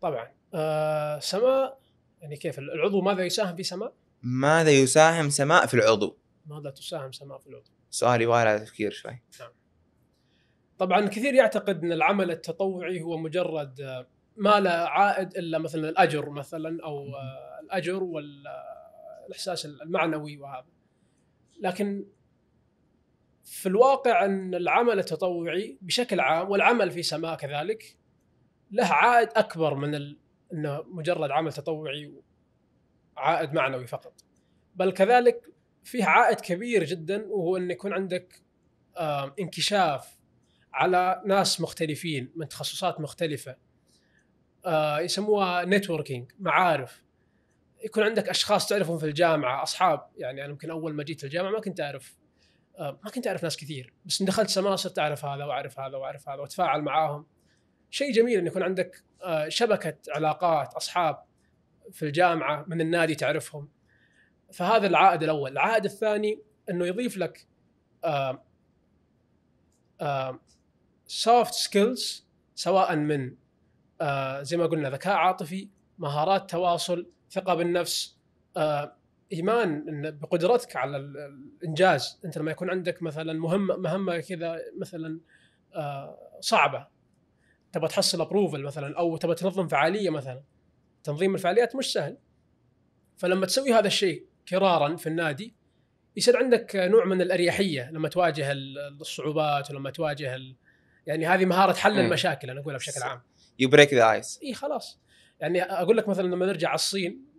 طبعا آه سماء يعني كيف العضو ماذا يساهم في سماء؟ ماذا يساهم سماء في العضو؟ ماذا تساهم سماء في العضو؟ سؤال يبغى تفكير شوي. نعم. طبعا كثير يعتقد ان العمل التطوعي هو مجرد آه، ما لا عائد الا مثلا الاجر مثلا او آه، الاجر والاحساس آه، المعنوي وهذا. لكن في الواقع ان العمل التطوعي بشكل عام والعمل في سماء كذلك له عائد اكبر من ال... انه مجرد عمل تطوعي عائد معنوي فقط بل كذلك فيه عائد كبير جدا وهو ان يكون عندك انكشاف على ناس مختلفين من تخصصات مختلفه آه، يسموها نتوركينج معارف يكون عندك اشخاص تعرفهم في الجامعه اصحاب يعني انا يمكن اول ما جيت الجامعه ما كنت اعرف آه، ما كنت اعرف ناس كثير بس دخلت سماها صرت اعرف هذا واعرف هذا واعرف هذا واتفاعل معاهم شيء جميل ان يكون عندك آه، شبكه علاقات اصحاب في الجامعه من النادي تعرفهم فهذا العائد الاول العائد الثاني انه يضيف لك سوفت سكيلز سواء من آه، زي ما قلنا ذكاء عاطفي مهارات تواصل ثقه بالنفس ايمان ان بقدرتك على الانجاز انت لما يكون عندك مثلا مهمه مهمه كذا مثلا آه، صعبه تبغى تحصل ابروفل مثلا او تبغى تنظم فعاليه مثلا تنظيم الفعاليات مش سهل فلما تسوي هذا الشيء كرارا في النادي يصير عندك نوع من الاريحيه لما تواجه الصعوبات ولما تواجه ال... يعني هذه مهاره حل المشاكل انا اقولها بشكل عام يو بريك ذا ايس اي خلاص يعني اقول لك مثلا لما نرجع على الصين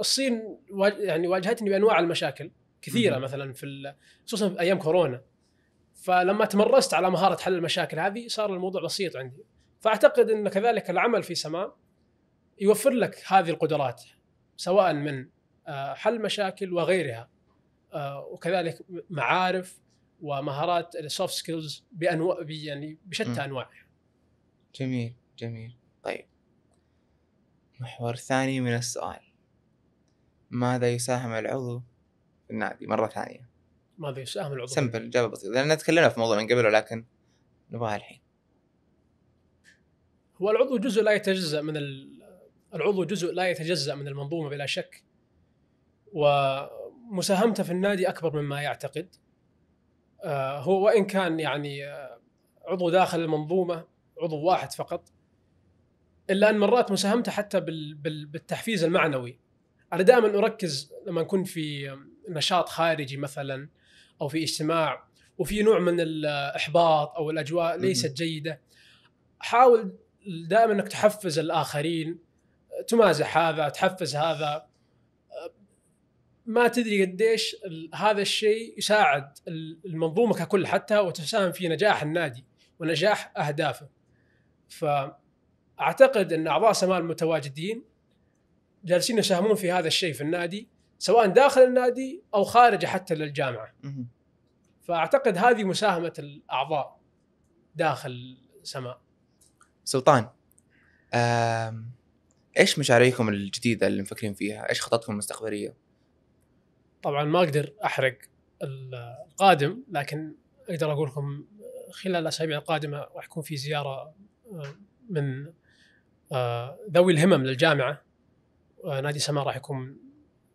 الصين يعني واجهتني بانواع المشاكل كثيره مثلا في خصوصا في ايام كورونا فلما تمرست على مهاره حل المشاكل هذه صار الموضوع بسيط عندي فاعتقد ان كذلك العمل في سماء يوفر لك هذه القدرات سواء من آه، حل مشاكل وغيرها آه، وكذلك معارف ومهارات السوفت سكيلز بانواع يعني بشتى انواعها. جميل جميل طيب محور ثاني من السؤال ماذا يساهم العضو في النادي مرة ثانية ماذا يساهم العضو سمبل إجابة بسيطة لأن تكلمنا في موضوع من قبل ولكن نبغاها الحين هو العضو جزء لا يتجزأ من ال... العضو جزء لا يتجزأ من المنظومة بلا شك ومساهمته في النادي أكبر مما يعتقد آه، هو وإن كان يعني آه، عضو داخل المنظومة عضو واحد فقط إلا أن مرات مساهمته حتى بال... بالتحفيز المعنوي انا دائما اركز لما اكون في نشاط خارجي مثلا او في اجتماع وفي نوع من الاحباط او الاجواء ليست جيده حاول دائما انك تحفز الاخرين تمازح هذا تحفز هذا ما تدري قديش هذا الشيء يساعد المنظومه ككل حتى وتساهم في نجاح النادي ونجاح اهدافه فاعتقد ان اعضاء سماء المتواجدين جالسين يساهمون في هذا الشيء في النادي سواء داخل النادي او خارجه حتى للجامعه. فاعتقد هذه مساهمه الاعضاء داخل سماء. سلطان ايش مشاريعكم الجديده اللي مفكرين فيها؟ ايش خططكم المستقبليه؟ طبعا ما اقدر احرق القادم لكن اقدر اقول لكم خلال الاسابيع القادمه راح يكون في زياره آه، من آه، ذوي الهمم للجامعه نادي سماء راح يكون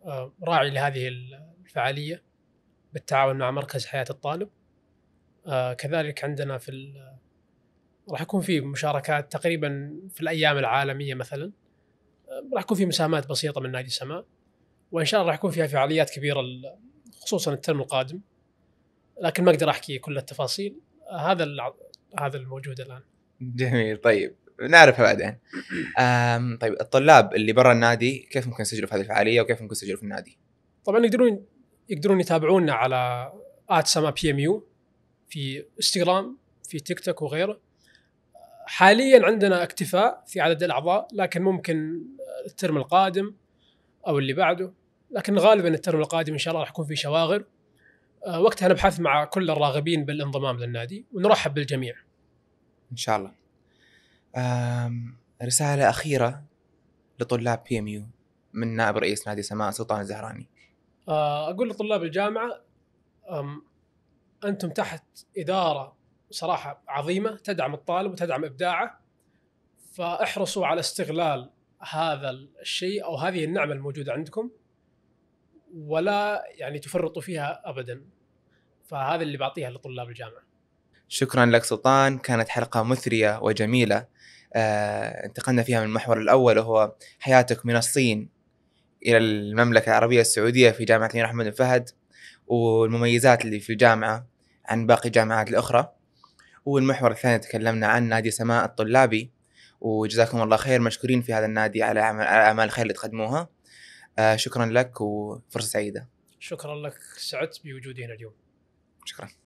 آه، راعي لهذه الفعاليه بالتعاون مع مركز حياه الطالب آه، كذلك عندنا في راح يكون في مشاركات تقريبا في الايام العالميه مثلا آه، راح يكون في مساهمات بسيطه من نادي سماء وان شاء الله راح يكون فيها فعاليات كبيره خصوصا الترم القادم لكن ما اقدر احكي كل التفاصيل هذا هذا الموجود الان جميل طيب نعرفها بعدين طيب الطلاب اللي برا النادي كيف ممكن يسجلوا في هذه الفعاليه وكيف ممكن يسجلوا في النادي طبعا يقدرون يقدرون يتابعونا على @سما بي ام يو في انستغرام في تيك توك وغيره حاليا عندنا اكتفاء في عدد الاعضاء لكن ممكن الترم القادم او اللي بعده لكن غالبا الترم القادم ان شاء الله راح يكون في شواغر أه، وقتها نبحث مع كل الراغبين بالانضمام للنادي ونرحب بالجميع ان شاء الله رسالة أخيرة لطلاب بي ام يو من نائب رئيس نادي سماء سلطان الزهراني آه، أقول لطلاب الجامعة أنتم تحت إدارة صراحة عظيمة تدعم الطالب وتدعم إبداعه فاحرصوا على استغلال هذا الشيء أو هذه النعمة الموجودة عندكم ولا يعني تفرطوا فيها أبدا فهذا اللي بعطيها لطلاب الجامعة شكرا لك سلطان كانت حلقة مثرية وجميلة آه، انتقلنا فيها من المحور الأول وهو حياتك من الصين إلى المملكة العربية السعودية في جامعة الأمير أحمد بن فهد والمميزات اللي في الجامعة عن باقي الجامعات الأخرى والمحور الثاني تكلمنا عن نادي سماء الطلابي وجزاكم الله خير مشكورين في هذا النادي على أعمال الخير اللي تقدموها آه شكرا لك وفرصة سعيدة شكرا لك سعدت بوجودي هنا اليوم شكرا